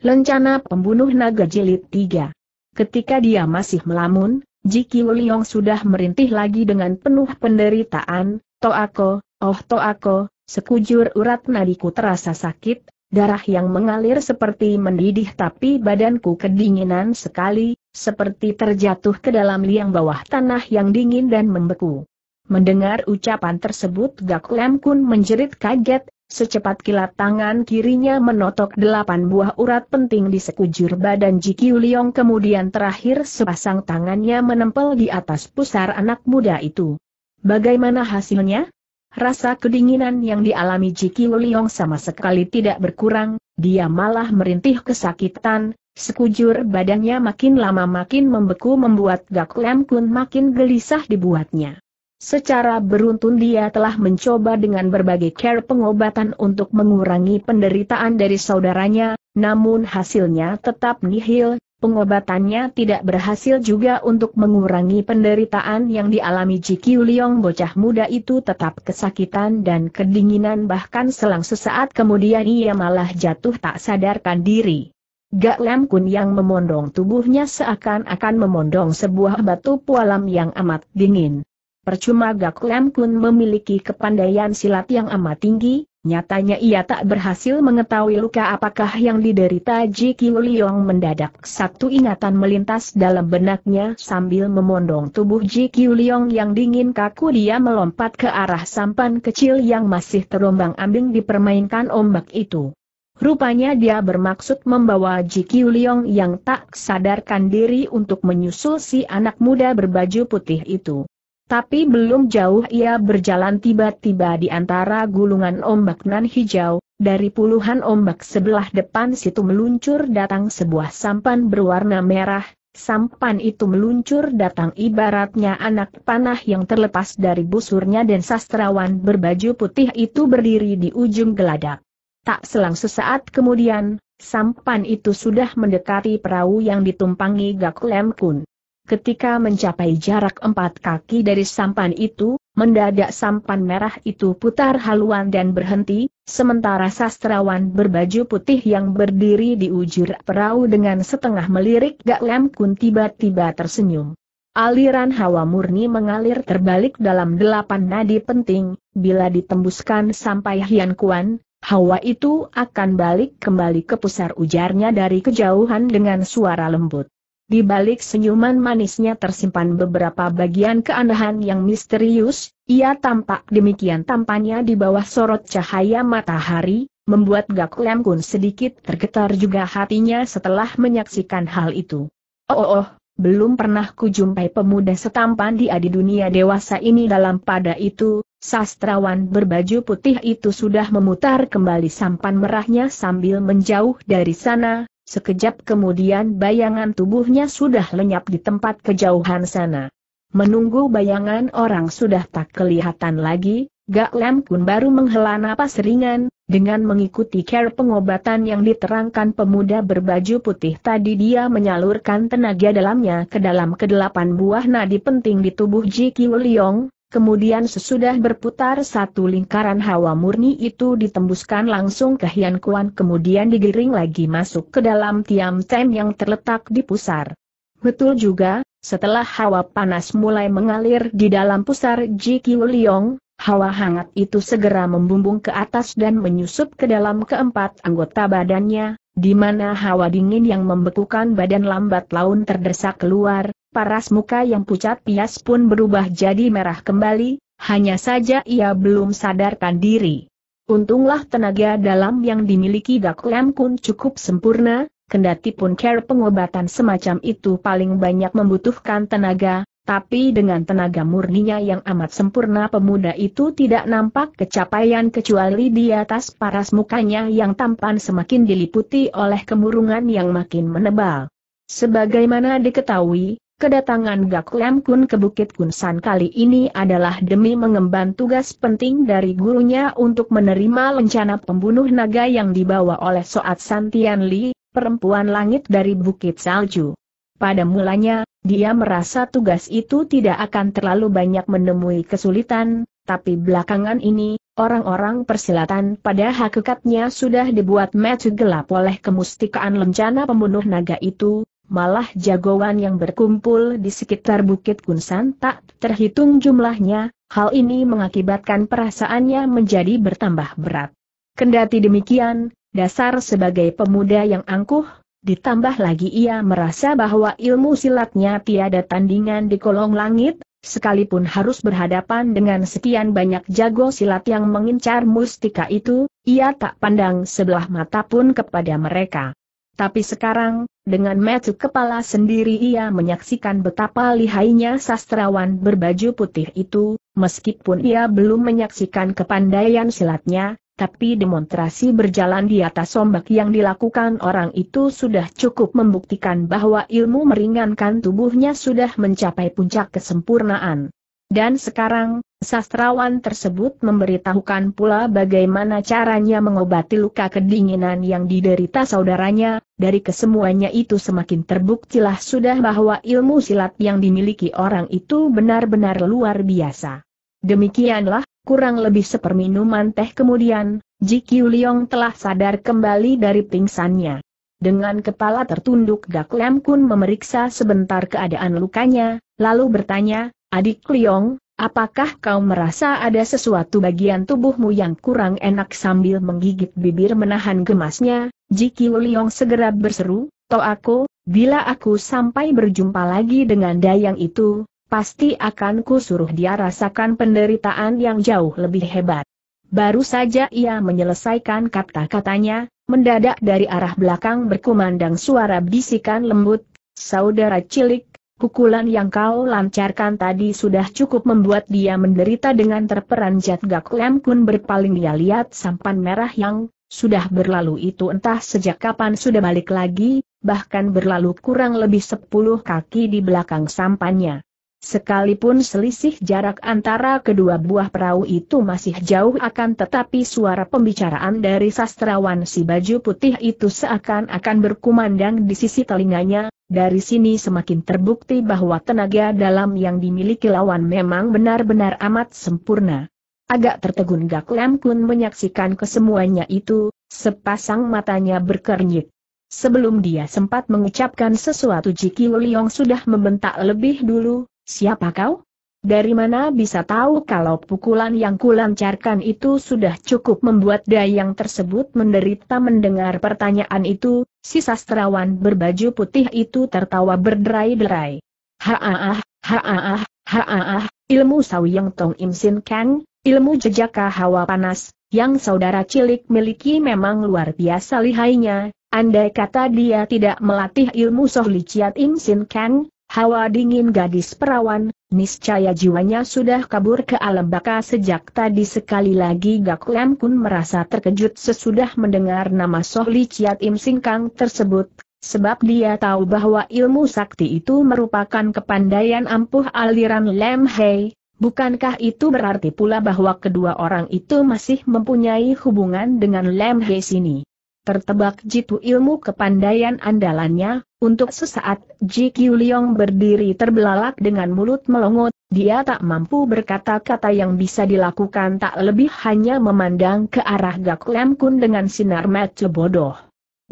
Lencana Pembunuh Naga Jilid 3 Ketika dia masih melamun, Jiki Wuliong sudah merintih lagi dengan penuh penderitaan, Toako, oh Toako, sekujur urat nadiku terasa sakit, darah yang mengalir seperti mendidih tapi badanku kedinginan sekali, seperti terjatuh ke dalam liang bawah tanah yang dingin dan membeku. Mendengar ucapan tersebut Gak Kun menjerit kaget, Secepat kilat tangan kirinya menotok delapan buah urat penting di sekujur badan Ji Liong kemudian terakhir sepasang tangannya menempel di atas pusar anak muda itu. Bagaimana hasilnya? Rasa kedinginan yang dialami Ji Liong sama sekali tidak berkurang, dia malah merintih kesakitan, sekujur badannya makin lama makin membeku membuat Gak Lam Kun makin gelisah dibuatnya. Secara beruntun dia telah mencoba dengan berbagai care pengobatan untuk mengurangi penderitaan dari saudaranya, namun hasilnya tetap nihil, pengobatannya tidak berhasil juga untuk mengurangi penderitaan yang dialami Ji Liong bocah muda itu tetap kesakitan dan kedinginan bahkan selang sesaat kemudian ia malah jatuh tak sadarkan diri. Gak Lam Kun yang memondong tubuhnya seakan-akan memondong sebuah batu pualam yang amat dingin. Percuma Gak Lam Kun memiliki kepandaian silat yang amat tinggi, nyatanya ia tak berhasil mengetahui luka apakah yang diderita Ji Kiu Liong mendadak satu ingatan melintas dalam benaknya sambil memondong tubuh Ji Kiu Liong yang dingin kaku dia melompat ke arah sampan kecil yang masih terombang ambing dipermainkan ombak itu. Rupanya dia bermaksud membawa Ji Kiu Liong yang tak sadarkan diri untuk menyusul si anak muda berbaju putih itu. Tapi belum jauh ia berjalan tiba-tiba di antara gulungan ombak nan hijau, dari puluhan ombak sebelah depan situ meluncur datang sebuah sampan berwarna merah, sampan itu meluncur datang ibaratnya anak panah yang terlepas dari busurnya dan sastrawan berbaju putih itu berdiri di ujung geladak. Tak selang sesaat kemudian, sampan itu sudah mendekati perahu yang ditumpangi Gak Lem Kun. Ketika mencapai jarak empat kaki dari sampan itu, mendadak sampan merah itu putar haluan dan berhenti, sementara sastrawan berbaju putih yang berdiri di ujur perahu dengan setengah melirik Gak Lem Kun tiba-tiba tersenyum. Aliran hawa murni mengalir terbalik dalam delapan nadi penting, bila ditembuskan sampai Hian Kuan, hawa itu akan balik kembali ke pusar ujarnya dari kejauhan dengan suara lembut. Di balik senyuman manisnya tersimpan beberapa bagian keanehan yang misterius, ia tampak demikian tampannya di bawah sorot cahaya matahari, membuat Gak Lem Kun sedikit tergetar juga hatinya setelah menyaksikan hal itu. Oh oh oh, belum pernah kujumpai pemuda setampan di adi dunia dewasa ini dalam pada itu, sastrawan berbaju putih itu sudah memutar kembali sampan merahnya sambil menjauh dari sana, Sekejap kemudian bayangan tubuhnya sudah lenyap di tempat kejauhan sana. Menunggu bayangan orang sudah tak kelihatan lagi, Gak Lam Kun baru menghela napas ringan, dengan mengikuti care pengobatan yang diterangkan pemuda berbaju putih tadi dia menyalurkan tenaga dalamnya ke dalam kedelapan buah nadi penting di tubuh Ji Kiu Liong, Kemudian sesudah berputar satu lingkaran hawa murni itu ditembuskan langsung ke Hian Kuan kemudian digiring lagi masuk ke dalam tiam tem yang terletak di pusar. Betul juga, setelah hawa panas mulai mengalir di dalam pusar Ji Kiu Liong, hawa hangat itu segera membumbung ke atas dan menyusup ke dalam keempat anggota badannya, di mana hawa dingin yang membekukan badan lambat laun terdesak keluar, paras muka yang pucat pias pun berubah jadi merah kembali, hanya saja ia belum sadarkan diri. Untunglah tenaga dalam yang dimiliki Dak Lam Kun cukup sempurna, kendati pun care pengobatan semacam itu paling banyak membutuhkan tenaga, tapi dengan tenaga murninya yang amat sempurna pemuda itu tidak nampak kecapaian kecuali di atas paras mukanya yang tampan semakin diliputi oleh kemurungan yang makin menebal. Sebagaimana diketahui, kedatangan Gak Kun ke Bukit Kunsan kali ini adalah demi mengemban tugas penting dari gurunya untuk menerima lencana pembunuh naga yang dibawa oleh Soat Santian Li, perempuan langit dari Bukit Salju. Pada mulanya, dia merasa tugas itu tidak akan terlalu banyak menemui kesulitan, tapi belakangan ini, orang-orang persilatan pada hakikatnya sudah dibuat mati gelap oleh kemustikaan lencana pembunuh naga itu, malah jagoan yang berkumpul di sekitar Bukit Kunsan tak terhitung jumlahnya, hal ini mengakibatkan perasaannya menjadi bertambah berat. Kendati demikian, dasar sebagai pemuda yang angkuh, Ditambah lagi ia merasa bahwa ilmu silatnya tiada tandingan di kolong langit, sekalipun harus berhadapan dengan sekian banyak jago silat yang mengincar mustika itu, ia tak pandang sebelah mata pun kepada mereka. Tapi sekarang, dengan metu kepala sendiri ia menyaksikan betapa lihainya sastrawan berbaju putih itu, meskipun ia belum menyaksikan kepandaian silatnya, tapi demonstrasi berjalan di atas ombak yang dilakukan orang itu sudah cukup membuktikan bahwa ilmu meringankan tubuhnya sudah mencapai puncak kesempurnaan. Dan sekarang, sastrawan tersebut memberitahukan pula bagaimana caranya mengobati luka kedinginan yang diderita saudaranya, dari kesemuanya itu semakin terbuktilah sudah bahwa ilmu silat yang dimiliki orang itu benar-benar luar biasa. Demikianlah, Kurang lebih seperminuman teh kemudian, Ji Liong telah sadar kembali dari pingsannya. Dengan kepala tertunduk Gak Lem Kun memeriksa sebentar keadaan lukanya, lalu bertanya, Adik Liong, apakah kau merasa ada sesuatu bagian tubuhmu yang kurang enak sambil menggigit bibir menahan gemasnya? Jiki Liong segera berseru, Toh aku, bila aku sampai berjumpa lagi dengan dayang itu, pasti akan suruh dia rasakan penderitaan yang jauh lebih hebat. Baru saja ia menyelesaikan kata-katanya, mendadak dari arah belakang berkumandang suara bisikan lembut, saudara cilik, pukulan yang kau lancarkan tadi sudah cukup membuat dia menderita dengan terperanjat Gak Lem Kun berpaling dia lihat sampan merah yang sudah berlalu itu entah sejak kapan sudah balik lagi, bahkan berlalu kurang lebih sepuluh kaki di belakang sampannya. Sekalipun selisih jarak antara kedua buah perahu itu masih jauh akan tetapi suara pembicaraan dari sastrawan si baju putih itu seakan-akan berkumandang di sisi telinganya, dari sini semakin terbukti bahwa tenaga dalam yang dimiliki lawan memang benar-benar amat sempurna. Agak tertegun Gak Lem Kun menyaksikan kesemuanya itu, sepasang matanya berkernyit. Sebelum dia sempat mengucapkan sesuatu Jiki Liong sudah membentak lebih dulu, Siapa kau? Dari mana bisa tahu kalau pukulan yang kulancarkan itu sudah cukup membuat Dayang tersebut menderita mendengar pertanyaan itu, si sastrawan berbaju putih itu tertawa berderai-derai. Haah, haah, haah! ilmu Sawyang Tong Im Sin Kang, ilmu jejaka hawa panas, yang saudara cilik miliki memang luar biasa lihainya, andai kata dia tidak melatih ilmu Soh Liciat Im Sin Kang, Hawa dingin gadis perawan, niscaya jiwanya sudah kabur ke alam baka sejak tadi sekali lagi Gak Lam Kun merasa terkejut sesudah mendengar nama Sohli Chiat Im Singkang tersebut, sebab dia tahu bahwa ilmu sakti itu merupakan kepandaian ampuh aliran Lem Hei, bukankah itu berarti pula bahwa kedua orang itu masih mempunyai hubungan dengan Lem Hei sini? Tertebak jitu ilmu kepandaian andalannya, untuk sesaat, Ji Leong berdiri terbelalak dengan mulut melongot, dia tak mampu berkata-kata yang bisa dilakukan tak lebih hanya memandang ke arah Gak Lam Kun dengan sinar mata bodoh.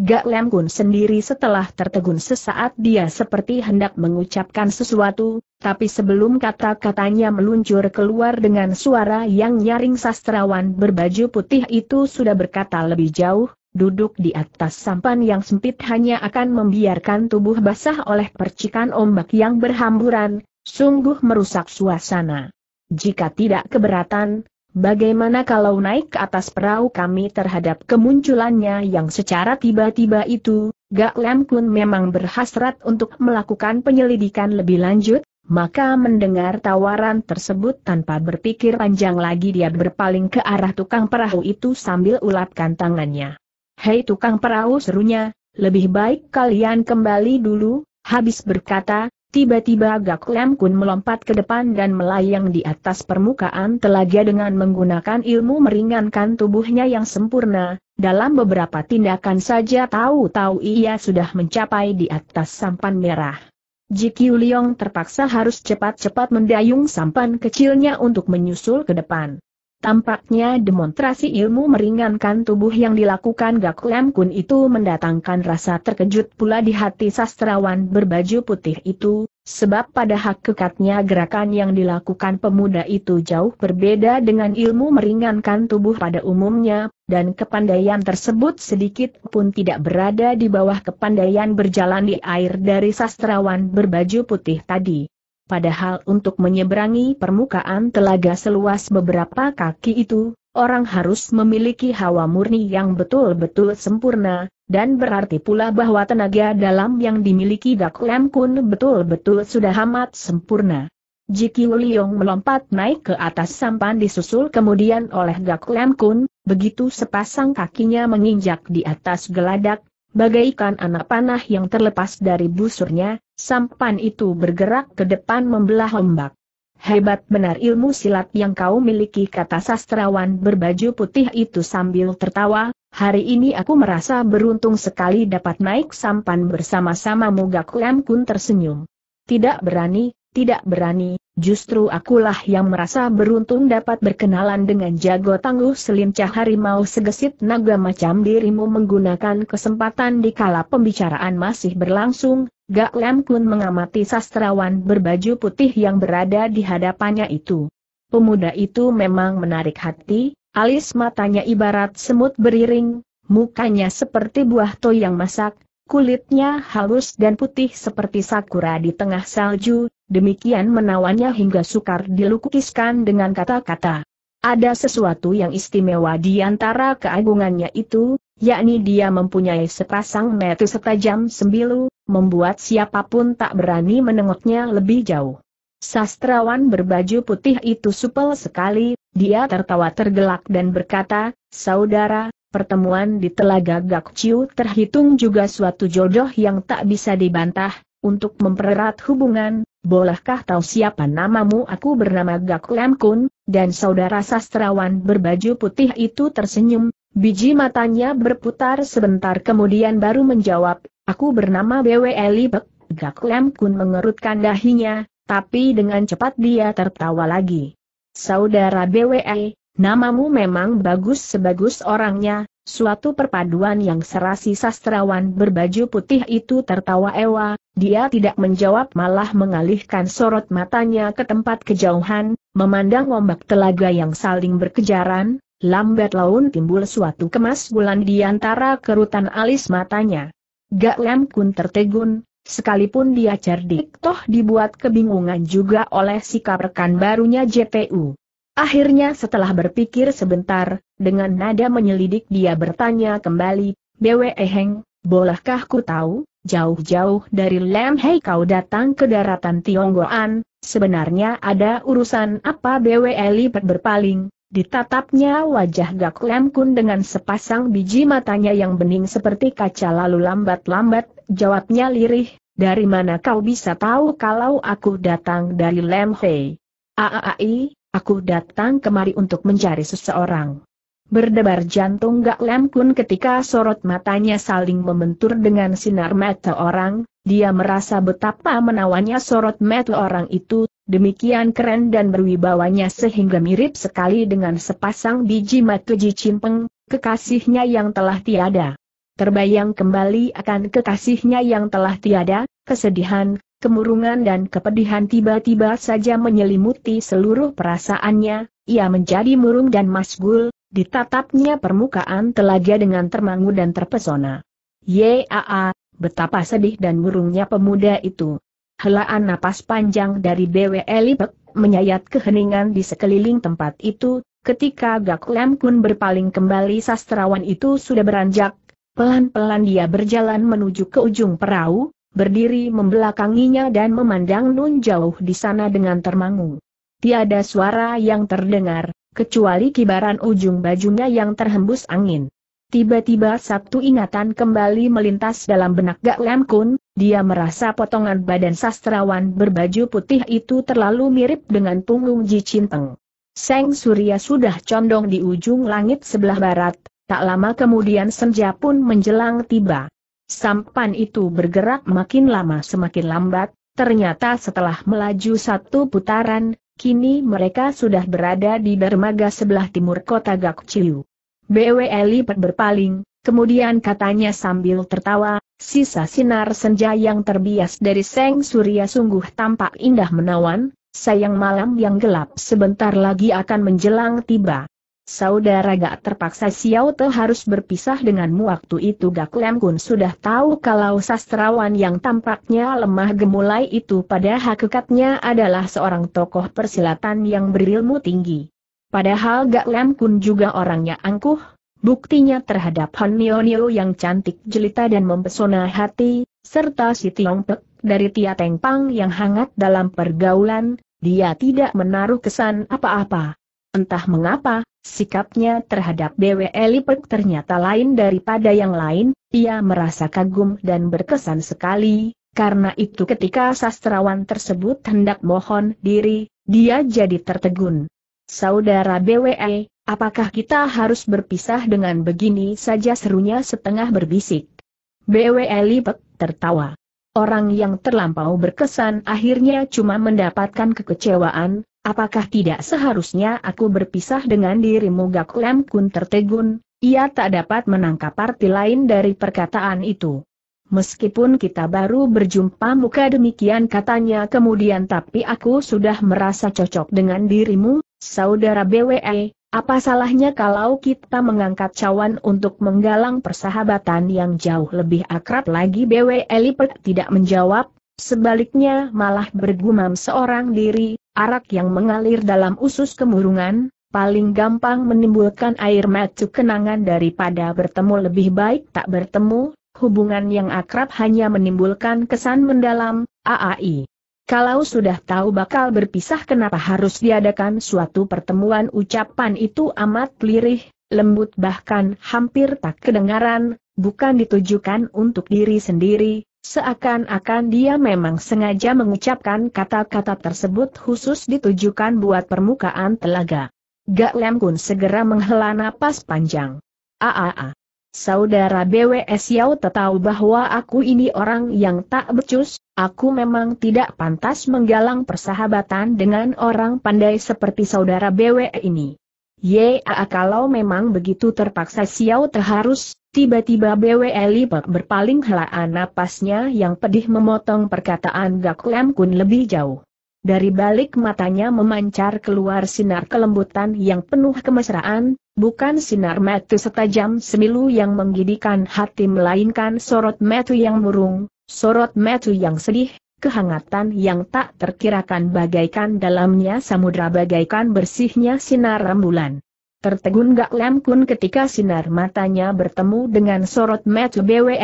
Gak Lam Kun sendiri setelah tertegun sesaat dia seperti hendak mengucapkan sesuatu, tapi sebelum kata-katanya meluncur keluar dengan suara yang nyaring sastrawan berbaju putih itu sudah berkata lebih jauh, duduk di atas sampan yang sempit hanya akan membiarkan tubuh basah oleh percikan ombak yang berhamburan, sungguh merusak suasana. Jika tidak keberatan, bagaimana kalau naik ke atas perahu kami terhadap kemunculannya yang secara tiba-tiba itu, Gak Lem Kun memang berhasrat untuk melakukan penyelidikan lebih lanjut, maka mendengar tawaran tersebut tanpa berpikir panjang lagi dia berpaling ke arah tukang perahu itu sambil ulapkan tangannya. Hei tukang perahu serunya, lebih baik kalian kembali dulu, habis berkata, tiba-tiba Gak Lem Kun melompat ke depan dan melayang di atas permukaan telaga dengan menggunakan ilmu meringankan tubuhnya yang sempurna, dalam beberapa tindakan saja tahu-tahu ia sudah mencapai di atas sampan merah. Ji Liong terpaksa harus cepat-cepat mendayung sampan kecilnya untuk menyusul ke depan. Tampaknya demonstrasi ilmu meringankan tubuh yang dilakukan Gak Lem Kun itu mendatangkan rasa terkejut pula di hati sastrawan berbaju putih itu, sebab pada hak kekatnya gerakan yang dilakukan pemuda itu jauh berbeda dengan ilmu meringankan tubuh pada umumnya, dan kepandaian tersebut sedikit pun tidak berada di bawah kepandaian berjalan di air dari sastrawan berbaju putih tadi padahal untuk menyeberangi permukaan telaga seluas beberapa kaki itu, orang harus memiliki hawa murni yang betul-betul sempurna, dan berarti pula bahwa tenaga dalam yang dimiliki Dak Kun betul-betul sudah amat sempurna. Jiki Wuliong melompat naik ke atas sampan disusul kemudian oleh Gak Kun, begitu sepasang kakinya menginjak di atas geladak, bagaikan anak panah yang terlepas dari busurnya, Sampan itu bergerak ke depan membelah ombak. Hebat benar ilmu silat yang kau miliki kata sastrawan berbaju putih itu sambil tertawa, hari ini aku merasa beruntung sekali dapat naik sampan bersama-sama Mugak Lem Kun tersenyum. Tidak berani, tidak berani, justru akulah yang merasa beruntung dapat berkenalan dengan jago tangguh selincah harimau segesit naga macam dirimu menggunakan kesempatan di kala pembicaraan masih berlangsung, Gak Lem Kun mengamati sastrawan berbaju putih yang berada di hadapannya itu. Pemuda itu memang menarik hati, alis matanya ibarat semut beriring, mukanya seperti buah toy yang masak, kulitnya halus dan putih seperti sakura di tengah salju, demikian menawannya hingga sukar dilukiskan dengan kata-kata. Ada sesuatu yang istimewa di antara keagungannya itu, yakni dia mempunyai sepasang mata setajam sembilu, membuat siapapun tak berani menengoknya lebih jauh. Sastrawan berbaju putih itu supel sekali, dia tertawa tergelak dan berkata, Saudara, pertemuan di Telaga Gakciu terhitung juga suatu jodoh yang tak bisa dibantah, untuk mempererat hubungan, bolehkah tahu siapa namamu aku bernama Gak Lam Kun, dan saudara sastrawan berbaju putih itu tersenyum, Biji matanya berputar sebentar kemudian baru menjawab, aku bernama BW Elibek, Gak Lem Kun mengerutkan dahinya, tapi dengan cepat dia tertawa lagi. Saudara BWE, namamu memang bagus sebagus orangnya, suatu perpaduan yang serasi sastrawan berbaju putih itu tertawa ewa, dia tidak menjawab malah mengalihkan sorot matanya ke tempat kejauhan, memandang ombak telaga yang saling berkejaran, lambat laun timbul suatu kemas bulan di antara kerutan alis matanya. Gak Lem Kun tertegun, sekalipun dia cerdik toh dibuat kebingungan juga oleh sikap rekan barunya JPU. Akhirnya setelah berpikir sebentar, dengan nada menyelidik dia bertanya kembali, Bwe Heng, bolehkah ku tahu, jauh-jauh dari Lam Hei kau datang ke daratan Tionggoan, sebenarnya ada urusan apa Bwe Li berpaling, Ditatapnya wajah Gak Lem Kun dengan sepasang biji matanya yang bening seperti kaca lalu lambat-lambat, jawabnya lirih, dari mana kau bisa tahu kalau aku datang dari Lem Hei? Aaai, aku datang kemari untuk mencari seseorang. Berdebar jantung Gak Lem Kun ketika sorot matanya saling membentur dengan sinar mata orang, dia merasa betapa menawannya sorot mata orang itu, demikian keren dan berwibawanya sehingga mirip sekali dengan sepasang biji mata Cimpeng, kekasihnya yang telah tiada. Terbayang kembali akan kekasihnya yang telah tiada, kesedihan, kemurungan dan kepedihan tiba-tiba saja menyelimuti seluruh perasaannya, ia menjadi murung dan masgul, ditatapnya permukaan telaga dengan termangu dan terpesona. Yaa, Betapa sedih dan murungnya pemuda itu. Helaan napas panjang dari Bwe Elipek menyayat keheningan di sekeliling tempat itu, ketika Gak Lam Kun berpaling kembali sastrawan itu sudah beranjak, pelan-pelan dia berjalan menuju ke ujung perahu, berdiri membelakanginya dan memandang Nun jauh di sana dengan termangu. Tiada suara yang terdengar, kecuali kibaran ujung bajunya yang terhembus angin. Tiba-tiba satu ingatan kembali melintas dalam benak Gak Lam Kun, dia merasa potongan badan sastrawan berbaju putih itu terlalu mirip dengan punggung Ji Cinteng. Seng Surya sudah condong di ujung langit sebelah barat, tak lama kemudian senja pun menjelang tiba. Sampan itu bergerak makin lama semakin lambat, ternyata setelah melaju satu putaran, kini mereka sudah berada di dermaga sebelah timur kota Gak Gakciu. BW Eli berpaling, kemudian katanya sambil tertawa, sisa sinar senja yang terbias dari seng surya sungguh tampak indah menawan, sayang malam yang gelap sebentar lagi akan menjelang tiba. Saudara gak terpaksa Xiao Te harus berpisah denganmu waktu itu Gak Lem Kun sudah tahu kalau sastrawan yang tampaknya lemah gemulai itu pada hakikatnya adalah seorang tokoh persilatan yang berilmu tinggi. Padahal Gak Lam Kun juga orangnya angkuh, buktinya terhadap Han Nio Nio yang cantik jelita dan mempesona hati, serta si Tiong Pek dari Tia Teng Pang yang hangat dalam pergaulan, dia tidak menaruh kesan apa-apa. Entah mengapa, sikapnya terhadap Dewi Pek ternyata lain daripada yang lain, ia merasa kagum dan berkesan sekali, karena itu ketika sastrawan tersebut hendak mohon diri, dia jadi tertegun. Saudara BWE, apakah kita harus berpisah dengan begini saja serunya setengah berbisik. BWE lipek, tertawa. Orang yang terlampau berkesan akhirnya cuma mendapatkan kekecewaan, apakah tidak seharusnya aku berpisah dengan dirimu Gak Lem Kun tertegun, ia tak dapat menangkap arti lain dari perkataan itu. Meskipun kita baru berjumpa muka demikian katanya kemudian tapi aku sudah merasa cocok dengan dirimu, Saudara BWE, apa salahnya kalau kita mengangkat cawan untuk menggalang persahabatan yang jauh lebih akrab lagi BWL e tidak menjawab, sebaliknya malah bergumam seorang diri, arak yang mengalir dalam usus kemurungan, paling gampang menimbulkan air mata kenangan daripada bertemu lebih baik tak bertemu, hubungan yang akrab hanya menimbulkan kesan mendalam, AAI. Kalau sudah tahu bakal berpisah kenapa harus diadakan suatu pertemuan ucapan itu amat lirih, lembut bahkan hampir tak kedengaran, bukan ditujukan untuk diri sendiri, Seakan-akan dia memang sengaja mengucapkan kata-kata tersebut khusus ditujukan buat permukaan telaga. Gak Lem Kun segera menghela napas panjang. Aaa. Saudara BWS Yao tahu bahwa aku ini orang yang tak becus, Aku memang tidak pantas menggalang persahabatan dengan orang pandai seperti saudara BWE ini. Ya, kalau memang begitu terpaksa Xiao terharus, tiba-tiba BWE Lipak berpaling helaan napasnya yang pedih memotong perkataan Gak Lem Kun lebih jauh. Dari balik matanya memancar keluar sinar kelembutan yang penuh kemesraan, bukan sinar metu setajam semilu yang menggidikan hati melainkan sorot metu yang murung, Sorot metu yang sedih, kehangatan yang tak terkirakan bagaikan dalamnya samudra bagaikan bersihnya sinar rembulan. Tertegun Gak lem Kun ketika sinar matanya bertemu dengan sorot metu BW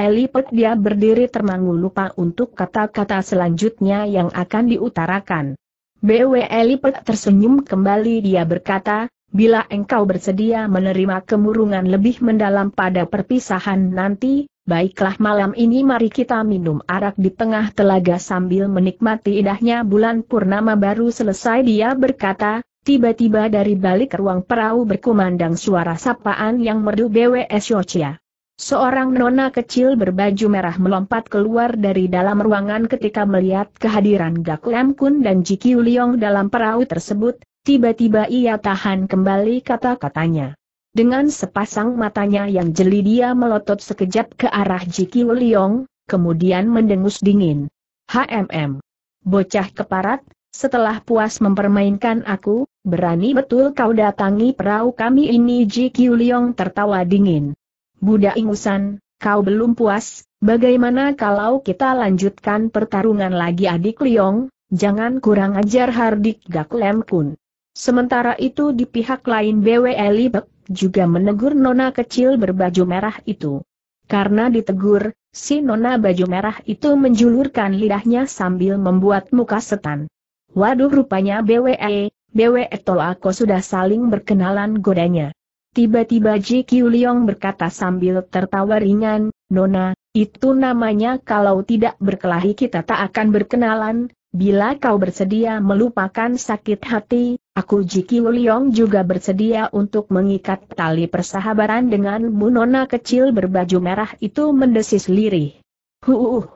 dia berdiri termangu lupa untuk kata-kata selanjutnya yang akan diutarakan. BW tersenyum kembali dia berkata, Bila engkau bersedia menerima kemurungan lebih mendalam pada perpisahan nanti, Baiklah malam ini mari kita minum arak di tengah telaga sambil menikmati indahnya bulan purnama baru selesai dia berkata, tiba-tiba dari balik ruang perahu berkumandang suara sapaan yang merdu BWS Yochia. Seorang nona kecil berbaju merah melompat keluar dari dalam ruangan ketika melihat kehadiran Gak Lam Kun dan Ji Liong dalam perahu tersebut, tiba-tiba ia tahan kembali kata-katanya. Dengan sepasang matanya yang jeli dia melotot sekejap ke arah Jiki Liong, kemudian mendengus dingin. HMM. Bocah keparat, setelah puas mempermainkan aku, berani betul kau datangi perahu kami ini Jiki Liong tertawa dingin. Budak ingusan, kau belum puas, bagaimana kalau kita lanjutkan pertarungan lagi adik Liong, jangan kurang ajar Hardik Gaklem Kun. Sementara itu di pihak lain BW Ibek, juga menegur nona kecil berbaju merah itu. Karena ditegur, si nona baju merah itu menjulurkan lidahnya sambil membuat muka setan. Waduh rupanya BWE, BWE tol aku sudah saling berkenalan godanya. Tiba-tiba Ji Kiu berkata sambil tertawa ringan, Nona, itu namanya kalau tidak berkelahi kita tak akan berkenalan, Bila kau bersedia melupakan sakit hati, aku Jiki Wuliong juga bersedia untuk mengikat tali persahabatan dengan Munona kecil berbaju merah itu mendesis lirih. Huuuh.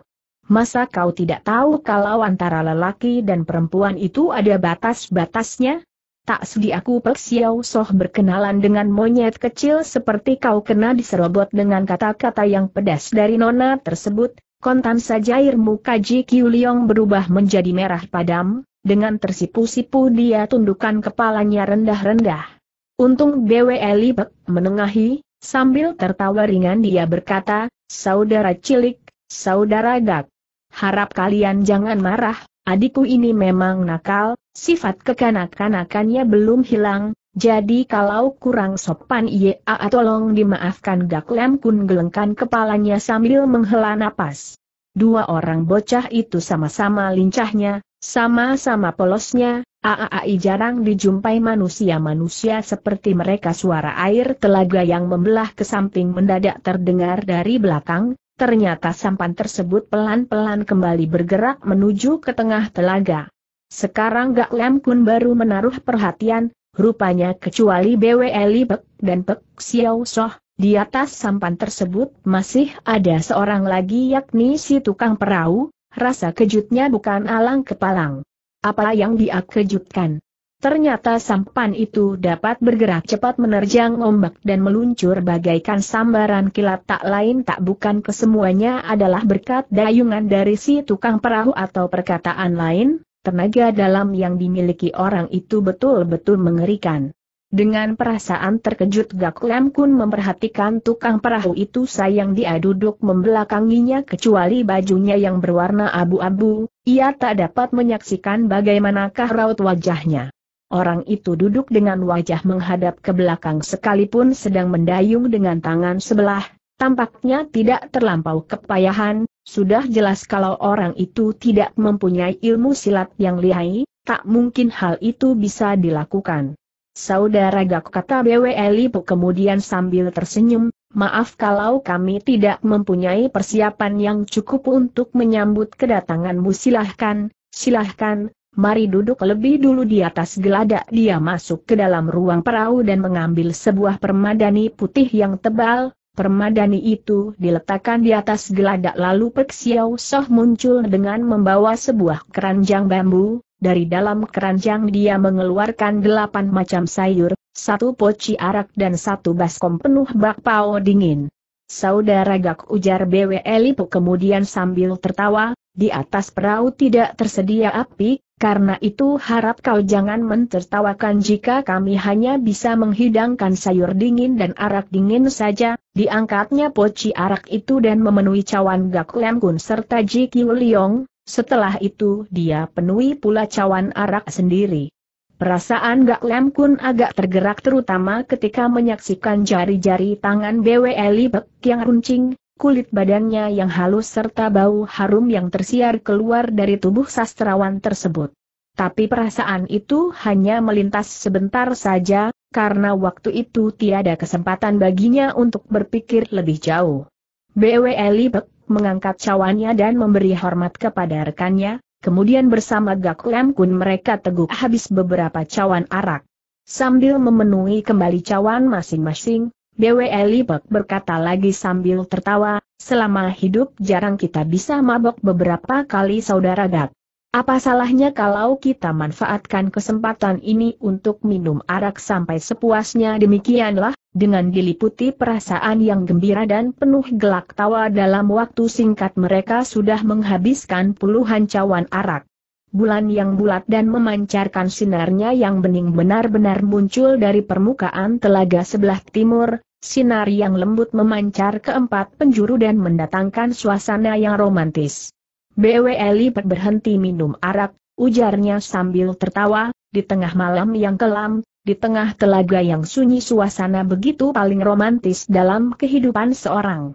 Masa kau tidak tahu kalau antara lelaki dan perempuan itu ada batas-batasnya? Tak sudi aku Pek Soh berkenalan dengan monyet kecil seperti kau kena diserobot dengan kata-kata yang pedas dari nona tersebut, Kontan saja air muka Ji Liong berubah menjadi merah padam, dengan tersipu-sipu dia tundukkan kepalanya rendah-rendah. Untung BW Libek menengahi, sambil tertawa ringan dia berkata, Saudara cilik, Saudara Gak. Harap kalian jangan marah, adikku ini memang nakal, sifat kekanak-kanakannya belum hilang, jadi kalau kurang sopan ia tolong dimaafkan Gak Lem Kun gelengkan kepalanya sambil menghela napas. Dua orang bocah itu sama-sama lincahnya, sama-sama polosnya, Aaai jarang dijumpai manusia-manusia seperti mereka suara air telaga yang membelah ke samping mendadak terdengar dari belakang, Ternyata sampan tersebut pelan-pelan kembali bergerak menuju ke tengah telaga. Sekarang Gak Lem Kun baru menaruh perhatian, rupanya kecuali Bwe Libek dan Pek Xiao Soh, di atas sampan tersebut masih ada seorang lagi yakni si tukang perahu, rasa kejutnya bukan alang kepalang. Apa yang dia kejutkan? Ternyata sampan itu dapat bergerak cepat menerjang ombak dan meluncur bagaikan sambaran kilat tak lain tak bukan kesemuanya adalah berkat dayungan dari si tukang perahu atau perkataan lain, tenaga dalam yang dimiliki orang itu betul-betul mengerikan. Dengan perasaan terkejut Gak Lem Kun memperhatikan tukang perahu itu sayang dia duduk membelakanginya kecuali bajunya yang berwarna abu-abu, ia tak dapat menyaksikan bagaimanakah raut wajahnya. Orang itu duduk dengan wajah menghadap ke belakang sekalipun sedang mendayung dengan tangan sebelah, tampaknya tidak terlampau kepayahan, sudah jelas kalau orang itu tidak mempunyai ilmu silat yang lihai, tak mungkin hal itu bisa dilakukan. Saudara Gak kata BW Elipo kemudian sambil tersenyum, maaf kalau kami tidak mempunyai persiapan yang cukup untuk menyambut kedatanganmu silahkan, silahkan, mari duduk lebih dulu di atas geladak. Dia masuk ke dalam ruang perahu dan mengambil sebuah permadani putih yang tebal, Permadani itu diletakkan di atas geladak lalu Pek Xiao Soh muncul dengan membawa sebuah keranjang bambu, dari dalam keranjang dia mengeluarkan delapan macam sayur, satu poci arak dan satu baskom penuh bakpao dingin. Saudara Gak ujar BW Elipu kemudian sambil tertawa, di atas perahu tidak tersedia api, karena itu harap kau jangan mentertawakan jika kami hanya bisa menghidangkan sayur dingin dan arak dingin saja, diangkatnya poci arak itu dan memenuhi cawan Gak Lem Kun serta Ji Kiu Liong, setelah itu dia penuhi pula cawan arak sendiri. Perasaan Gak Lem Kun agak tergerak terutama ketika menyaksikan jari-jari tangan Bwe Libek yang runcing, kulit badannya yang halus serta bau harum yang tersiar keluar dari tubuh sastrawan tersebut. Tapi perasaan itu hanya melintas sebentar saja, karena waktu itu tiada kesempatan baginya untuk berpikir lebih jauh. BW Libek mengangkat cawannya dan memberi hormat kepada rekannya, kemudian bersama Gak Lam Kun mereka teguk habis beberapa cawan arak. Sambil memenuhi kembali cawan masing-masing, Bwe Lipek berkata lagi sambil tertawa, selama hidup jarang kita bisa mabok beberapa kali saudara Gat. Apa salahnya kalau kita manfaatkan kesempatan ini untuk minum arak sampai sepuasnya demikianlah, dengan diliputi perasaan yang gembira dan penuh gelak tawa dalam waktu singkat mereka sudah menghabiskan puluhan cawan arak. Bulan yang bulat dan memancarkan sinarnya yang bening benar-benar muncul dari permukaan telaga sebelah timur, sinar yang lembut memancar ke empat penjuru dan mendatangkan suasana yang romantis. BWL berhenti minum arak, ujarnya sambil tertawa, di tengah malam yang kelam, di tengah telaga yang sunyi suasana begitu paling romantis dalam kehidupan seorang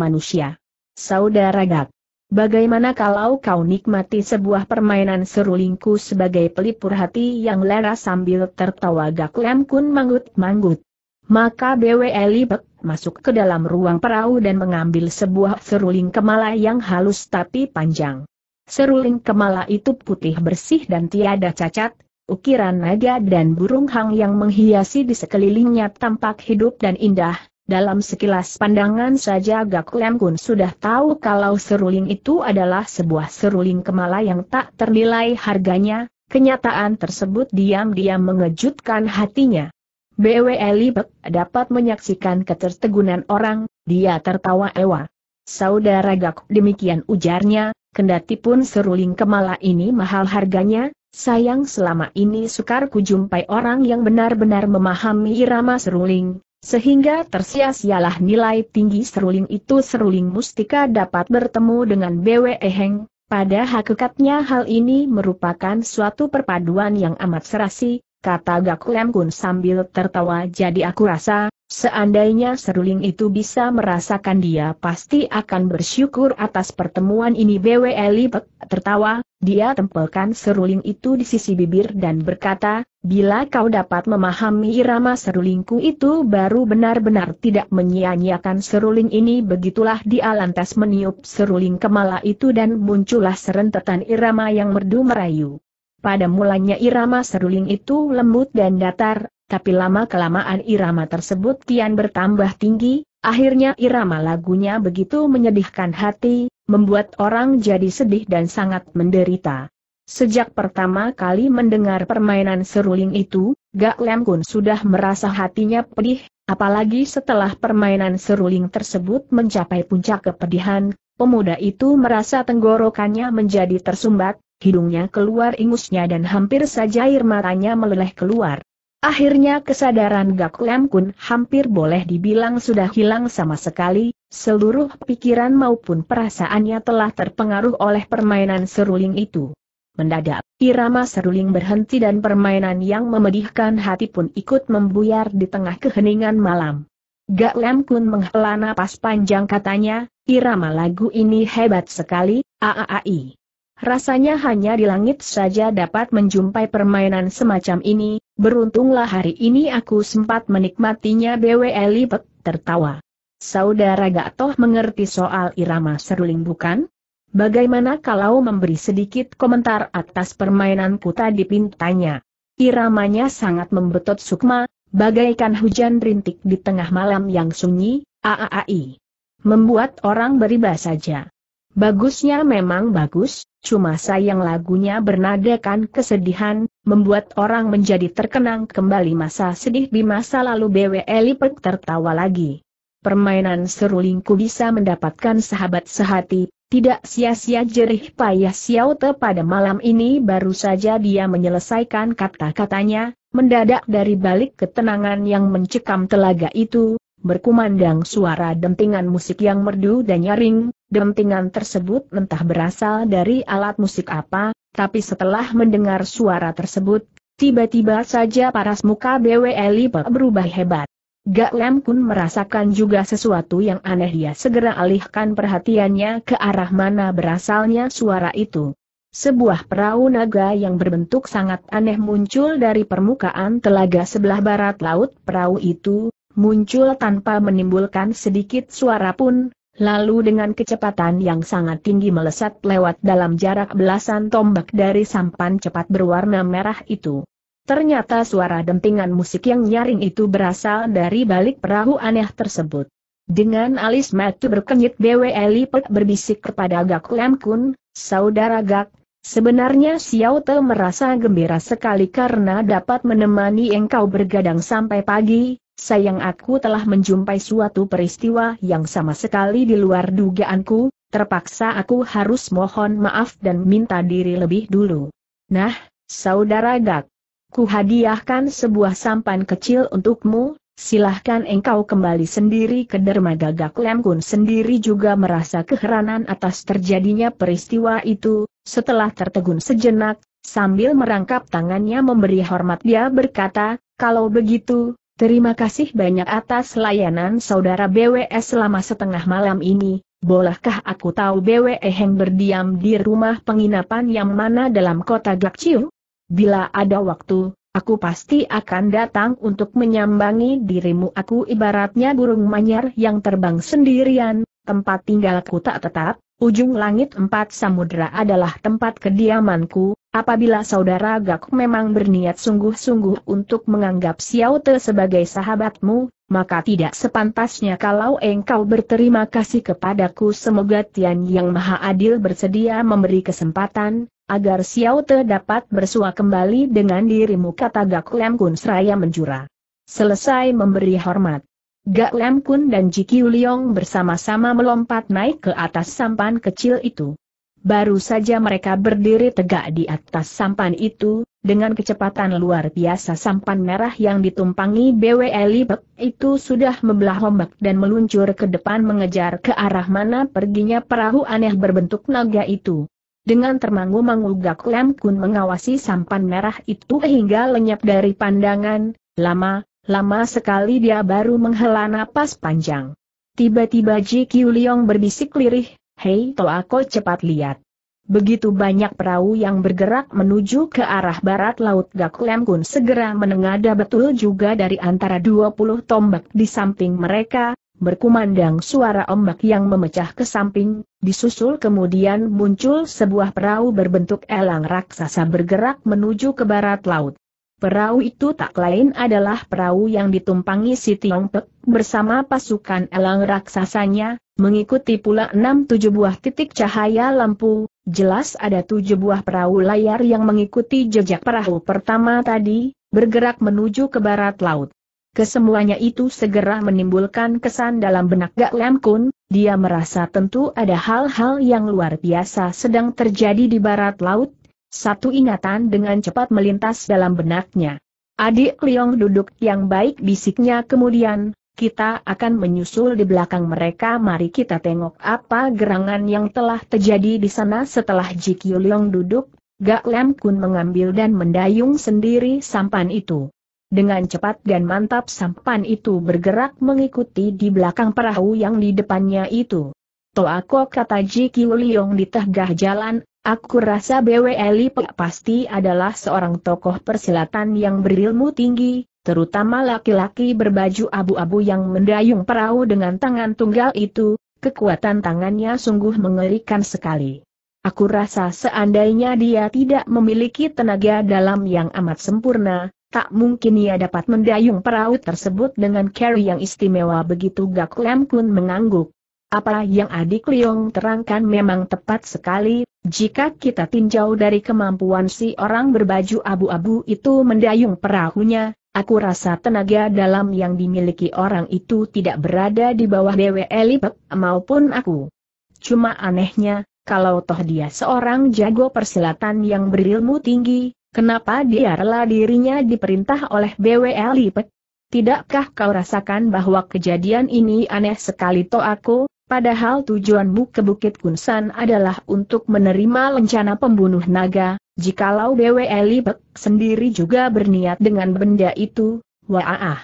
manusia. Saudara Gak, bagaimana kalau kau nikmati sebuah permainan serulingku sebagai pelipur hati yang lera sambil tertawa Gak Lem Kun manggut-manggut. Maka BW masuk ke dalam ruang perahu dan mengambil sebuah seruling kemala yang halus tapi panjang. Seruling kemala itu putih bersih dan tiada cacat, ukiran naga dan burung hang yang menghiasi di sekelilingnya tampak hidup dan indah. Dalam sekilas pandangan saja Gak Lem Kun sudah tahu kalau seruling itu adalah sebuah seruling kemala yang tak ternilai harganya, kenyataan tersebut diam-diam mengejutkan hatinya. BW Libek dapat menyaksikan ketertegunan orang, dia tertawa ewa. Saudara Gak demikian ujarnya, kendati pun seruling kemala ini mahal harganya, sayang selama ini sukar jumpai orang yang benar-benar memahami irama seruling, sehingga tersia-sialah nilai tinggi seruling itu seruling mustika dapat bertemu dengan BWE Eheng, pada hakikatnya hal ini merupakan suatu perpaduan yang amat serasi, kata Gak Lem Kun sambil tertawa jadi aku rasa, seandainya seruling itu bisa merasakan dia pasti akan bersyukur atas pertemuan ini BW Libek tertawa, dia tempelkan seruling itu di sisi bibir dan berkata, bila kau dapat memahami irama serulingku itu baru benar-benar tidak menyia-nyiakan seruling ini begitulah dia lantas meniup seruling kemala itu dan muncullah serentetan irama yang merdu merayu. Pada mulanya irama seruling itu lembut dan datar, tapi lama-kelamaan irama tersebut kian bertambah tinggi, akhirnya irama lagunya begitu menyedihkan hati, membuat orang jadi sedih dan sangat menderita. Sejak pertama kali mendengar permainan seruling itu, Gak Lem Kun sudah merasa hatinya pedih, apalagi setelah permainan seruling tersebut mencapai puncak kepedihan, pemuda itu merasa tenggorokannya menjadi tersumbat, hidungnya keluar ingusnya dan hampir saja air matanya meleleh keluar. Akhirnya kesadaran Gak Lem Kun hampir boleh dibilang sudah hilang sama sekali, seluruh pikiran maupun perasaannya telah terpengaruh oleh permainan seruling itu. Mendadak, irama seruling berhenti dan permainan yang memedihkan hati pun ikut membuyar di tengah keheningan malam. Gak Lem Kun menghela napas panjang katanya, irama lagu ini hebat sekali, aaai. Rasanya hanya di langit saja dapat menjumpai permainan semacam ini, beruntunglah hari ini aku sempat menikmatinya BW Lipek, tertawa. Saudara Gatoh mengerti soal irama seruling bukan? Bagaimana kalau memberi sedikit komentar atas permainanku tadi pintanya? Iramanya sangat membetot sukma, bagaikan hujan rintik di tengah malam yang sunyi, aaai. Membuat orang beribah saja. Bagusnya memang bagus, cuma sayang lagunya bernadakan kesedihan, membuat orang menjadi terkenang kembali masa sedih di masa lalu BW Elipek tertawa lagi. Permainan serulingku bisa mendapatkan sahabat sehati, tidak sia-sia jerih payah Xiaote pada malam ini baru saja dia menyelesaikan kata-katanya, mendadak dari balik ketenangan yang mencekam telaga itu, berkumandang suara dentingan musik yang merdu dan nyaring, dentingan tersebut entah berasal dari alat musik apa, tapi setelah mendengar suara tersebut, tiba-tiba saja paras muka Elipe berubah hebat. Gak Lem pun merasakan juga sesuatu yang aneh dia segera alihkan perhatiannya ke arah mana berasalnya suara itu. Sebuah perahu naga yang berbentuk sangat aneh muncul dari permukaan telaga sebelah barat laut perahu itu, muncul tanpa menimbulkan sedikit suara pun, lalu dengan kecepatan yang sangat tinggi melesat lewat dalam jarak belasan tombak dari sampan cepat berwarna merah itu. Ternyata suara dentingan musik yang nyaring itu berasal dari balik perahu aneh tersebut. Dengan alis matu berkenyit Bwe Lipet berbisik kepada Gak Lem Kun, Saudara Gak, Sebenarnya Xiao Te merasa gembira sekali karena dapat menemani engkau bergadang sampai pagi, sayang aku telah menjumpai suatu peristiwa yang sama sekali di luar dugaanku, terpaksa aku harus mohon maaf dan minta diri lebih dulu. Nah, saudara Gak, ku hadiahkan sebuah sampan kecil untukmu, silahkan engkau kembali sendiri ke dermaga Gak Lemkun sendiri juga merasa keheranan atas terjadinya peristiwa itu, setelah tertegun sejenak, sambil merangkap tangannya memberi hormat dia berkata, kalau begitu, Terima kasih banyak atas layanan saudara BWS selama setengah malam ini, bolehkah aku tahu BWE Heng berdiam di rumah penginapan yang mana dalam kota Gakciu? Bila ada waktu, Aku pasti akan datang untuk menyambangi dirimu aku ibaratnya burung manyar yang terbang sendirian, tempat tinggalku tak tetap, ujung langit empat samudera adalah tempat kediamanku, Apabila saudara Gak memang berniat sungguh-sungguh untuk menganggap Xiao Te sebagai sahabatmu, maka tidak sepantasnya kalau engkau berterima kasih kepadaku semoga Tian Yang Maha Adil bersedia memberi kesempatan, agar Xiao Te dapat bersua kembali dengan dirimu kata Gak Lem Kun seraya menjura. Selesai memberi hormat. Gak Lem Kun dan Ji Liong bersama-sama melompat naik ke atas sampan kecil itu. Baru saja mereka berdiri tegak di atas sampan itu, dengan kecepatan luar biasa sampan merah yang ditumpangi BW Elipek itu sudah membelah ombak dan meluncur ke depan mengejar ke arah mana perginya perahu aneh berbentuk naga itu. Dengan termangu-mangu Gak Lem Kun mengawasi sampan merah itu hingga lenyap dari pandangan, lama, lama sekali dia baru menghela napas panjang. Tiba-tiba Ji Kiu Liong berbisik lirih, Hei Toako cepat lihat. Begitu banyak perahu yang bergerak menuju ke arah barat Laut Gaklem Kun segera menengada betul juga dari antara 20 tombak di samping mereka, berkumandang suara ombak yang memecah ke samping, disusul kemudian muncul sebuah perahu berbentuk elang raksasa bergerak menuju ke barat laut. Perahu itu tak lain adalah perahu yang ditumpangi si Pek bersama pasukan elang raksasanya, mengikuti pula enam tujuh buah titik cahaya lampu, jelas ada tujuh buah perahu layar yang mengikuti jejak perahu pertama tadi, bergerak menuju ke barat laut. Kesemuanya itu segera menimbulkan kesan dalam benak Gak Lam Kun, dia merasa tentu ada hal-hal yang luar biasa sedang terjadi di barat laut, satu ingatan dengan cepat melintas dalam benaknya. Adik Liong duduk yang baik bisiknya kemudian, kita akan menyusul di belakang mereka mari kita tengok apa gerangan yang telah terjadi di sana setelah Jikyu Liong duduk, Gak Lam Kun mengambil dan mendayung sendiri sampan itu. Dengan cepat dan mantap sampan itu bergerak mengikuti di belakang perahu yang di depannya itu. kok kata Jikyu Liong di tengah jalan, Aku rasa BW Elipe pasti adalah seorang tokoh persilatan yang berilmu tinggi, terutama laki-laki berbaju abu-abu yang mendayung perahu dengan tangan tunggal itu, kekuatan tangannya sungguh mengerikan sekali. Aku rasa seandainya dia tidak memiliki tenaga dalam yang amat sempurna, tak mungkin ia dapat mendayung perahu tersebut dengan carry yang istimewa begitu Gak Lem Kun mengangguk. Apa yang adik Liong terangkan memang tepat sekali, jika kita tinjau dari kemampuan si orang berbaju abu-abu itu mendayung perahunya, aku rasa tenaga dalam yang dimiliki orang itu tidak berada di bawah Dewi Elipek maupun aku. Cuma anehnya, kalau toh dia seorang jago persilatan yang berilmu tinggi, kenapa dia rela dirinya diperintah oleh BWL Elipek? Tidakkah kau rasakan bahwa kejadian ini aneh sekali toh aku? Padahal tujuanmu ke Bukit Kunsan adalah untuk menerima lencana pembunuh naga, jikalau BWE Elibek sendiri juga berniat dengan benda itu, waah.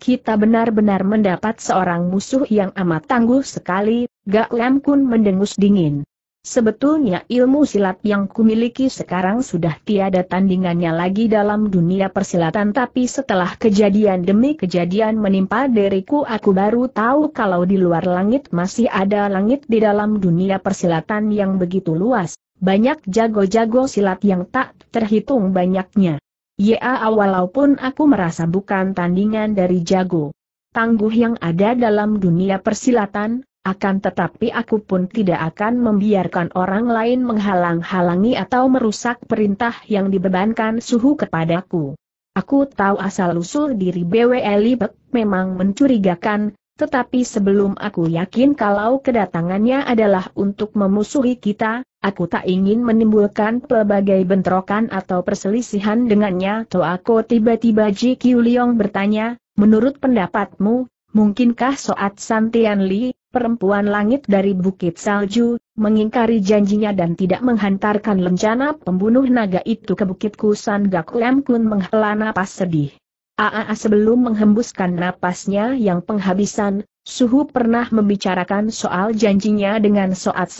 Kita benar-benar mendapat seorang musuh yang amat tangguh sekali, Gak Lam Kun mendengus dingin. Sebetulnya ilmu silat yang kumiliki sekarang sudah tiada tandingannya lagi dalam dunia persilatan tapi setelah kejadian demi kejadian menimpa diriku aku baru tahu kalau di luar langit masih ada langit di dalam dunia persilatan yang begitu luas, banyak jago-jago silat yang tak terhitung banyaknya. Ya walaupun aku merasa bukan tandingan dari jago tangguh yang ada dalam dunia persilatan, akan tetapi aku pun tidak akan membiarkan orang lain menghalang-halangi atau merusak perintah yang dibebankan suhu kepadaku. Aku tahu asal-usul diri BW Libek memang mencurigakan, tetapi sebelum aku yakin kalau kedatangannya adalah untuk memusuhi kita, aku tak ingin menimbulkan pelbagai bentrokan atau perselisihan dengannya. Tuh aku tiba-tiba Ji Kiu Leong bertanya, menurut pendapatmu, Mungkinkah Soat Santian Li, perempuan langit dari Bukit Salju, mengingkari janjinya dan tidak menghantarkan lencana pembunuh naga itu ke Bukit Kusan Gak Kun menghela napas sedih. Aa sebelum menghembuskan napasnya yang penghabisan, Suhu pernah membicarakan soal janjinya dengan Soat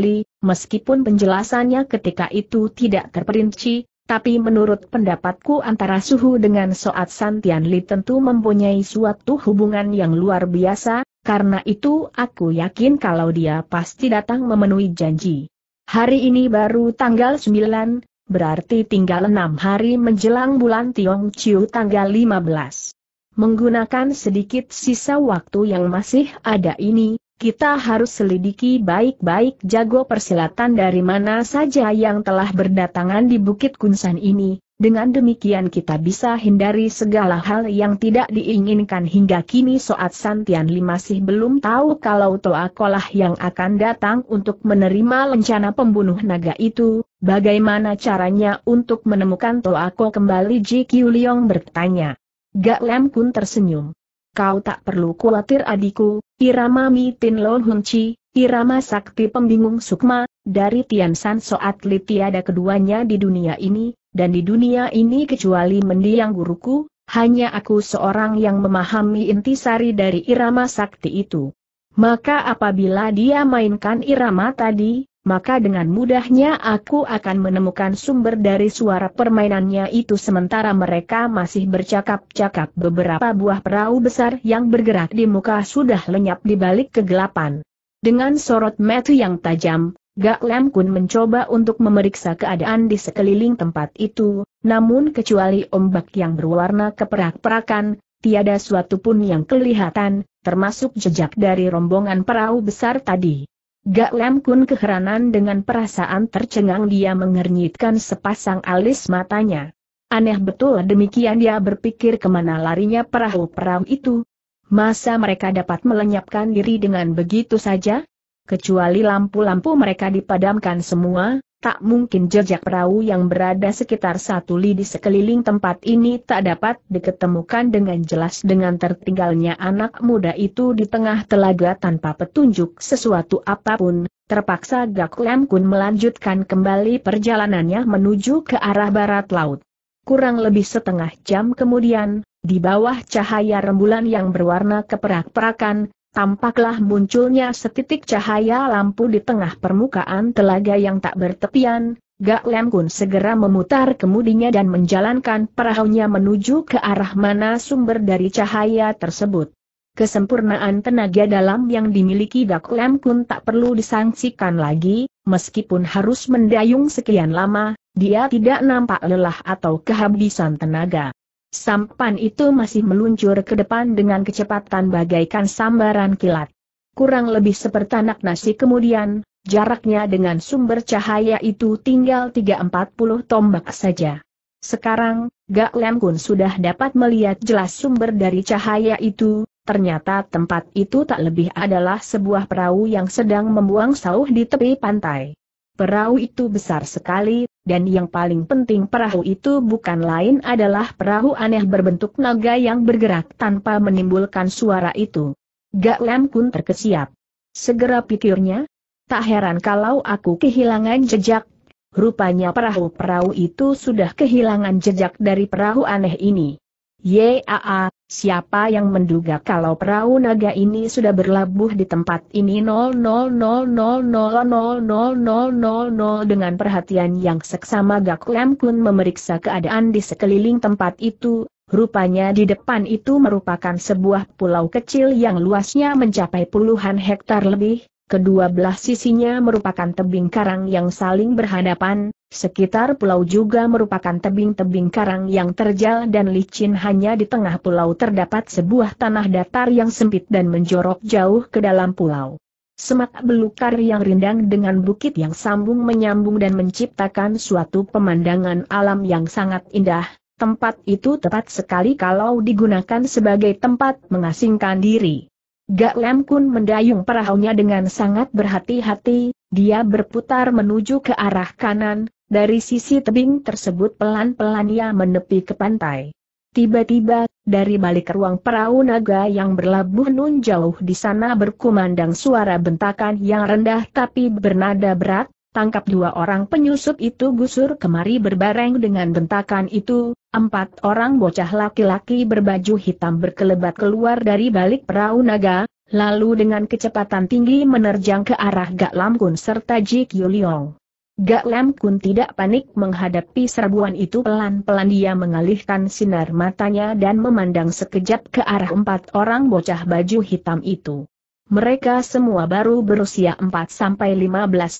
Li, meskipun penjelasannya ketika itu tidak terperinci, tapi menurut pendapatku antara suhu dengan Soat Santianli tentu mempunyai suatu hubungan yang luar biasa, karena itu aku yakin kalau dia pasti datang memenuhi janji. Hari ini baru tanggal 9, berarti tinggal 6 hari menjelang bulan Tiong Chiu tanggal 15. Menggunakan sedikit sisa waktu yang masih ada ini, kita harus selidiki baik-baik jago persilatan dari mana saja yang telah berdatangan di Bukit Kunsan ini, dengan demikian kita bisa hindari segala hal yang tidak diinginkan hingga kini Soat Santian Li masih belum tahu kalau Toa Kolah yang akan datang untuk menerima lencana pembunuh naga itu, bagaimana caranya untuk menemukan Toa Ko kembali Ji Kiu Leong bertanya. Gak Lem Kun tersenyum kau tak perlu khawatir adikku, irama Mi Tin Lo Hun Chi, irama sakti pembingung sukma, dari Tian San Soat Li tiada keduanya di dunia ini, dan di dunia ini kecuali mendiang guruku, hanya aku seorang yang memahami intisari dari irama sakti itu. Maka apabila dia mainkan irama tadi, maka dengan mudahnya aku akan menemukan sumber dari suara permainannya itu sementara mereka masih bercakap-cakap beberapa buah perahu besar yang bergerak di muka sudah lenyap di balik kegelapan. Dengan sorot mata yang tajam, Gak Lem Kun mencoba untuk memeriksa keadaan di sekeliling tempat itu, namun kecuali ombak yang berwarna keperak-perakan, tiada suatu pun yang kelihatan, termasuk jejak dari rombongan perahu besar tadi. Gak Lem Kun keheranan dengan perasaan tercengang dia mengernyitkan sepasang alis matanya. Aneh betul demikian dia berpikir kemana larinya perahu-perahu itu. Masa mereka dapat melenyapkan diri dengan begitu saja? Kecuali lampu-lampu mereka dipadamkan semua, tak mungkin jejak perahu yang berada sekitar satu li di sekeliling tempat ini tak dapat diketemukan dengan jelas dengan tertinggalnya anak muda itu di tengah telaga tanpa petunjuk sesuatu apapun. Terpaksa Gak Lem Kun melanjutkan kembali perjalanannya menuju ke arah barat laut. Kurang lebih setengah jam kemudian, di bawah cahaya rembulan yang berwarna keperak-perakan, Tampaklah munculnya setitik cahaya lampu di tengah permukaan telaga yang tak bertepian, Gak Lem Kun segera memutar kemudinya dan menjalankan perahunya menuju ke arah mana sumber dari cahaya tersebut. Kesempurnaan tenaga dalam yang dimiliki Gak Lem Kun tak perlu disangsikan lagi, meskipun harus mendayung sekian lama, dia tidak nampak lelah atau kehabisan tenaga. Sampan itu masih meluncur ke depan dengan kecepatan bagaikan sambaran kilat. Kurang lebih seperti anak nasi kemudian, jaraknya dengan sumber cahaya itu tinggal 340 tombak saja. Sekarang, Gak Lem Kun sudah dapat melihat jelas sumber dari cahaya itu, ternyata tempat itu tak lebih adalah sebuah perahu yang sedang membuang sauh di tepi pantai. Perahu itu besar sekali, dan yang paling penting perahu itu bukan lain adalah perahu aneh berbentuk naga yang bergerak tanpa menimbulkan suara itu. Gak Lem Kun terkesiap. Segera pikirnya, tak heran kalau aku kehilangan jejak. Rupanya perahu-perahu itu sudah kehilangan jejak dari perahu aneh ini. Yaa, Siapa yang menduga kalau perahu naga ini sudah berlabuh di tempat ini 000000000 dengan perhatian yang seksama Gak Lam Kun memeriksa keadaan di sekeliling tempat itu, rupanya di depan itu merupakan sebuah pulau kecil yang luasnya mencapai puluhan hektar lebih, Kedua belah sisinya merupakan tebing karang yang saling berhadapan, sekitar pulau juga merupakan tebing-tebing karang yang terjal dan licin hanya di tengah pulau terdapat sebuah tanah datar yang sempit dan menjorok jauh ke dalam pulau. Semak belukar yang rindang dengan bukit yang sambung menyambung dan menciptakan suatu pemandangan alam yang sangat indah, tempat itu tepat sekali kalau digunakan sebagai tempat mengasingkan diri. Gak Lem Kun mendayung perahunya dengan sangat berhati-hati, dia berputar menuju ke arah kanan, dari sisi tebing tersebut pelan-pelan ia menepi ke pantai. Tiba-tiba, dari balik ruang perahu naga yang berlabuh nun jauh di sana berkumandang suara bentakan yang rendah tapi bernada berat, tangkap dua orang penyusup itu gusur kemari berbareng dengan bentakan itu, Empat orang bocah laki-laki berbaju hitam berkelebat keluar dari balik perahu naga, lalu dengan kecepatan tinggi menerjang ke arah Gak Lam Kun serta Ji Kyuliong. Gak Lam Kun tidak panik menghadapi serbuan itu pelan-pelan dia mengalihkan sinar matanya dan memandang sekejap ke arah empat orang bocah baju hitam itu. Mereka semua baru berusia 4-15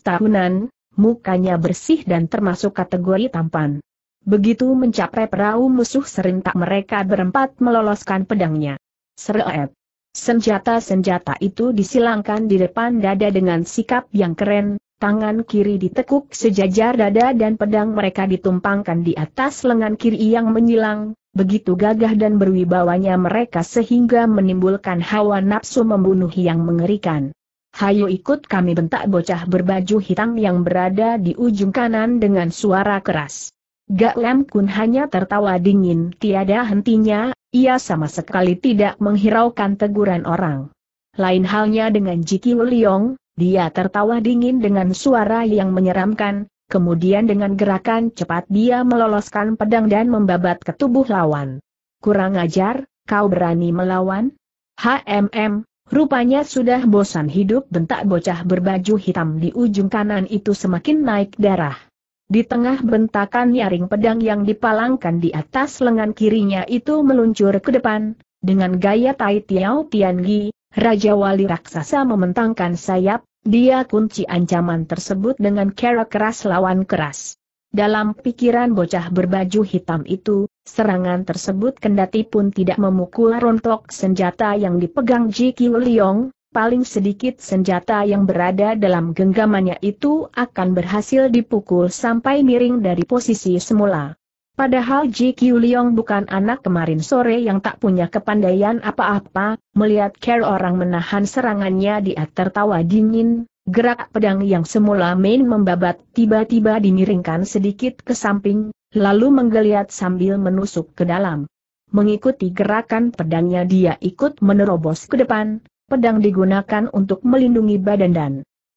tahunan, mukanya bersih dan termasuk kategori tampan. Begitu mencapai perahu musuh serentak mereka berempat meloloskan pedangnya. Seret. Senjata-senjata itu disilangkan di depan dada dengan sikap yang keren, tangan kiri ditekuk sejajar dada dan pedang mereka ditumpangkan di atas lengan kiri yang menyilang, begitu gagah dan berwibawanya mereka sehingga menimbulkan hawa nafsu membunuh yang mengerikan. Hayo ikut kami bentak bocah berbaju hitam yang berada di ujung kanan dengan suara keras. Gak Lam Kun hanya tertawa dingin tiada hentinya, ia sama sekali tidak menghiraukan teguran orang. Lain halnya dengan Jiki Liong, dia tertawa dingin dengan suara yang menyeramkan, kemudian dengan gerakan cepat dia meloloskan pedang dan membabat ke tubuh lawan. Kurang ajar, kau berani melawan? HMM, rupanya sudah bosan hidup bentak bocah berbaju hitam di ujung kanan itu semakin naik darah. Di tengah bentakan nyaring pedang yang dipalangkan di atas lengan kirinya itu meluncur ke depan, dengan gaya Tai Tiao tian Gi, Raja Wali Raksasa mementangkan sayap, dia kunci ancaman tersebut dengan kera keras lawan keras. Dalam pikiran bocah berbaju hitam itu, serangan tersebut kendati pun tidak memukul rontok senjata yang dipegang Ji Kiu Liong, paling sedikit senjata yang berada dalam genggamannya itu akan berhasil dipukul sampai miring dari posisi semula. Padahal Ji Kyu Liong bukan anak kemarin sore yang tak punya kepandaian apa-apa, melihat care orang menahan serangannya dia tertawa dingin, gerak pedang yang semula main membabat tiba-tiba dimiringkan sedikit ke samping, lalu menggeliat sambil menusuk ke dalam. Mengikuti gerakan pedangnya dia ikut menerobos ke depan, pedang digunakan untuk melindungi badan dan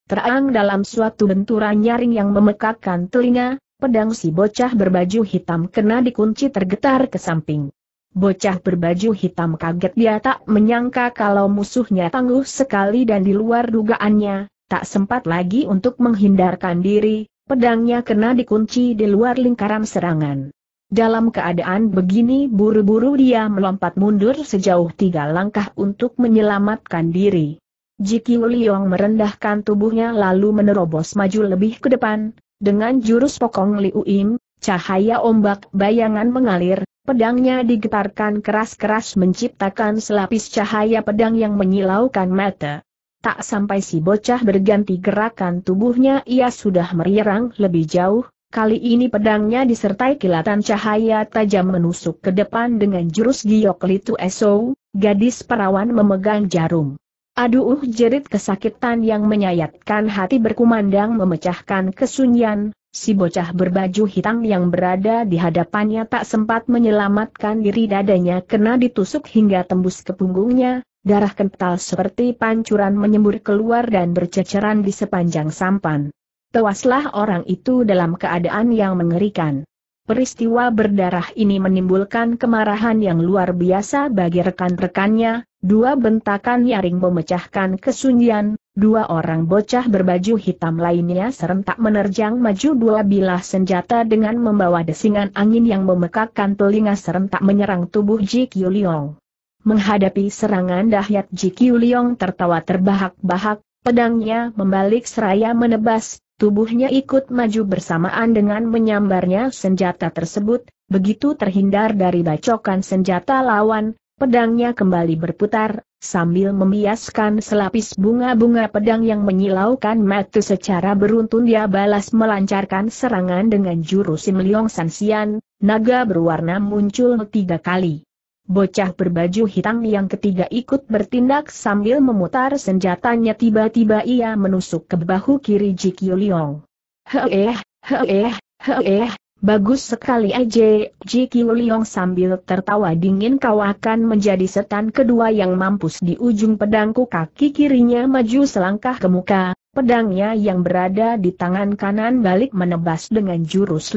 terang dalam suatu benturan nyaring yang memekakkan telinga, pedang si bocah berbaju hitam kena dikunci tergetar ke samping. Bocah berbaju hitam kaget dia tak menyangka kalau musuhnya tangguh sekali dan di luar dugaannya, tak sempat lagi untuk menghindarkan diri, pedangnya kena dikunci di luar lingkaran serangan. Dalam keadaan begini buru-buru dia melompat mundur sejauh tiga langkah untuk menyelamatkan diri. Jiki Liong merendahkan tubuhnya lalu menerobos maju lebih ke depan, dengan jurus pokong Liu Im, cahaya ombak bayangan mengalir, pedangnya digetarkan keras-keras menciptakan selapis cahaya pedang yang menyilaukan mata. Tak sampai si bocah berganti gerakan tubuhnya ia sudah merirang lebih jauh, Kali ini pedangnya disertai kilatan cahaya tajam menusuk ke depan dengan jurus giok litu eso. gadis perawan memegang jarum. Aduh jerit kesakitan yang menyayatkan hati berkumandang memecahkan kesunyian, si bocah berbaju hitam yang berada di hadapannya tak sempat menyelamatkan diri dadanya kena ditusuk hingga tembus ke punggungnya, darah kental seperti pancuran menyembur keluar dan berceceran di sepanjang sampan. Tewaslah orang itu dalam keadaan yang mengerikan. Peristiwa berdarah ini menimbulkan kemarahan yang luar biasa bagi rekan-rekannya, dua bentakan nyaring memecahkan kesunyian, dua orang bocah berbaju hitam lainnya serentak menerjang maju dua bilah senjata dengan membawa desingan angin yang memekakkan telinga serentak menyerang tubuh Ji Liong. Menghadapi serangan dahyat Ji Liong tertawa terbahak-bahak, pedangnya membalik seraya menebas, tubuhnya ikut maju bersamaan dengan menyambarnya senjata tersebut, begitu terhindar dari bacokan senjata lawan, pedangnya kembali berputar, sambil membiaskan selapis bunga-bunga pedang yang menyilaukan mata secara beruntun dia balas melancarkan serangan dengan jurus Sim Leong Sansian, naga berwarna muncul tiga kali. Bocah berbaju hitam yang ketiga ikut bertindak sambil memutar senjatanya tiba-tiba ia menusuk ke bahu kiri Ji Liong. Heeh, heeh, heeh, bagus sekali aja, Ji Liong sambil tertawa dingin kau akan menjadi setan kedua yang mampus di ujung pedangku kaki kirinya maju selangkah ke muka, pedangnya yang berada di tangan kanan balik menebas dengan jurus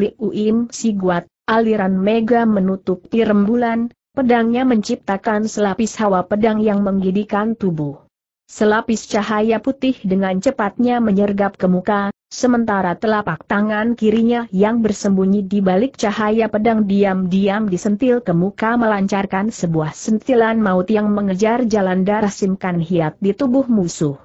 Si Guat, aliran mega menutupi rembulan, Pedangnya menciptakan selapis hawa pedang yang menggidikan tubuh. Selapis cahaya putih dengan cepatnya menyergap ke muka, sementara telapak tangan kirinya yang bersembunyi di balik cahaya pedang diam-diam disentil ke muka melancarkan sebuah sentilan maut yang mengejar jalan darah simkan hiat di tubuh musuh.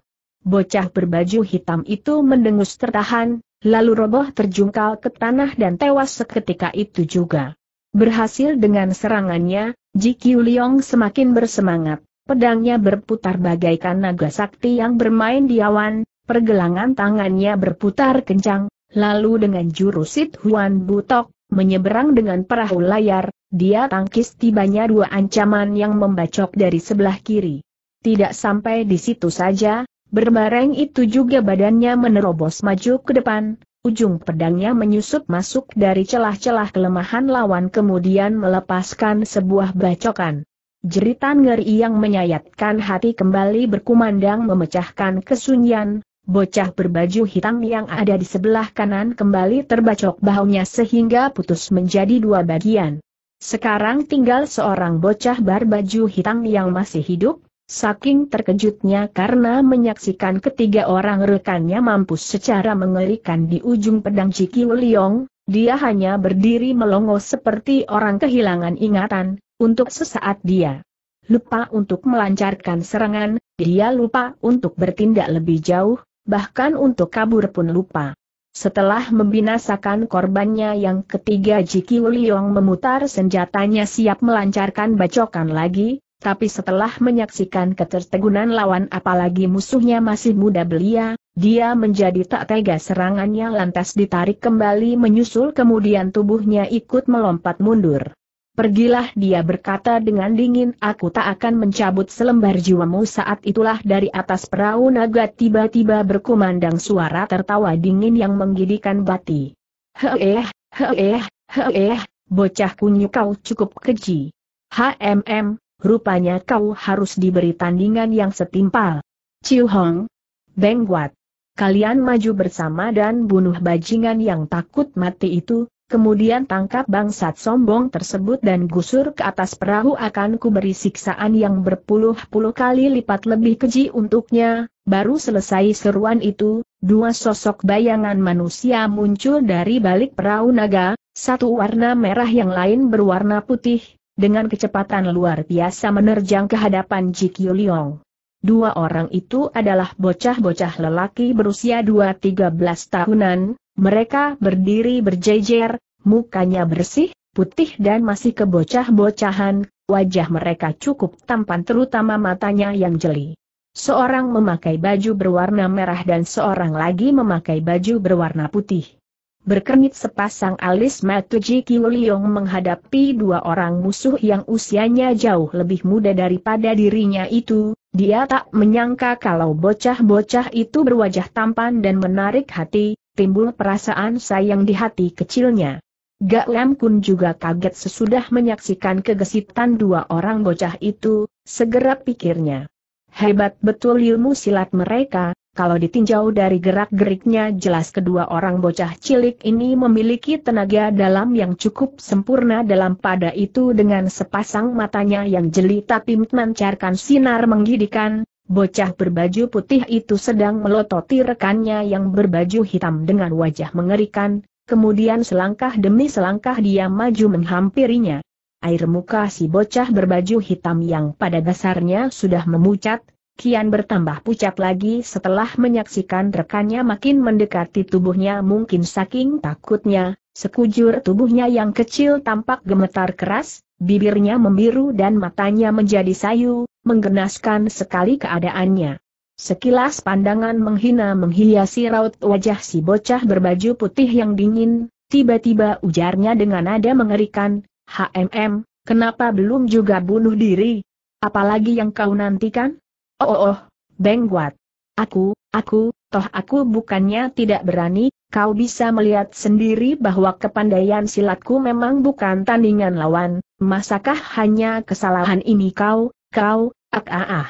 Bocah berbaju hitam itu mendengus tertahan, lalu roboh terjungkal ke tanah dan tewas seketika itu juga. Berhasil dengan serangannya, Ji Qiu Liong semakin bersemangat. Pedangnya berputar bagaikan naga sakti yang bermain di awan, pergelangan tangannya berputar kencang, lalu dengan jurusit Huan Butok, menyeberang dengan perahu layar, dia tangkis tibanya dua ancaman yang membacok dari sebelah kiri. Tidak sampai di situ saja, berbareng itu juga badannya menerobos maju ke depan, Ujung pedangnya menyusup masuk dari celah-celah kelemahan lawan kemudian melepaskan sebuah bacokan. Jeritan ngeri yang menyayatkan hati kembali berkumandang memecahkan kesunyian, bocah berbaju hitam yang ada di sebelah kanan kembali terbacok bahunya sehingga putus menjadi dua bagian. Sekarang tinggal seorang bocah berbaju hitam yang masih hidup, Saking terkejutnya karena menyaksikan ketiga orang rekannya mampus secara mengerikan di ujung pedang Cikiu Liong, dia hanya berdiri melongo seperti orang kehilangan ingatan, untuk sesaat dia lupa untuk melancarkan serangan, dia lupa untuk bertindak lebih jauh, bahkan untuk kabur pun lupa. Setelah membinasakan korbannya yang ketiga Jiki Liong memutar senjatanya siap melancarkan bacokan lagi, tapi setelah menyaksikan ketertegunan lawan apalagi musuhnya masih muda belia, dia menjadi tak tega serangannya lantas ditarik kembali menyusul kemudian tubuhnya ikut melompat mundur. Pergilah dia berkata dengan dingin aku tak akan mencabut selembar jiwamu saat itulah dari atas perahu naga tiba-tiba berkumandang suara tertawa dingin yang menggidikan bati. Heeh, heeh, heeh, bocah kunyu kau cukup keji. HMM, rupanya kau harus diberi tandingan yang setimpal. Chiu Hong, Beng Guat, kalian maju bersama dan bunuh bajingan yang takut mati itu, kemudian tangkap bangsat sombong tersebut dan gusur ke atas perahu akan kuberi siksaan yang berpuluh-puluh kali lipat lebih keji untuknya, baru selesai seruan itu, dua sosok bayangan manusia muncul dari balik perahu naga, satu warna merah yang lain berwarna putih, dengan kecepatan luar biasa menerjang ke hadapan Ji Liong. Dua orang itu adalah bocah-bocah lelaki berusia 2-13 tahunan, mereka berdiri berjejer, mukanya bersih, putih dan masih kebocah-bocahan, wajah mereka cukup tampan terutama matanya yang jeli. Seorang memakai baju berwarna merah dan seorang lagi memakai baju berwarna putih. Berkernit sepasang alis Matuji Ji Liong menghadapi dua orang musuh yang usianya jauh lebih muda daripada dirinya itu, dia tak menyangka kalau bocah-bocah itu berwajah tampan dan menarik hati, timbul perasaan sayang di hati kecilnya. Gak Lam Kun juga kaget sesudah menyaksikan kegesitan dua orang bocah itu, segera pikirnya. Hebat betul ilmu silat mereka, kalau ditinjau dari gerak-geriknya jelas kedua orang bocah cilik ini memiliki tenaga dalam yang cukup sempurna dalam pada itu dengan sepasang matanya yang jeli tapi memancarkan sinar menggidikan, bocah berbaju putih itu sedang melototi rekannya yang berbaju hitam dengan wajah mengerikan, kemudian selangkah demi selangkah dia maju menghampirinya. Air muka si bocah berbaju hitam yang pada dasarnya sudah memucat, kian bertambah pucat lagi setelah menyaksikan rekannya makin mendekati tubuhnya mungkin saking takutnya, sekujur tubuhnya yang kecil tampak gemetar keras, bibirnya membiru dan matanya menjadi sayu, menggenaskan sekali keadaannya. Sekilas pandangan menghina menghiasi raut wajah si bocah berbaju putih yang dingin, tiba-tiba ujarnya dengan nada mengerikan, HMM, kenapa belum juga bunuh diri? Apalagi yang kau nantikan? Oh oh oh, Aku, aku, toh aku bukannya tidak berani, kau bisa melihat sendiri bahwa kepandaian silatku memang bukan tandingan lawan, masakah hanya kesalahan ini kau, kau, ak ah ah.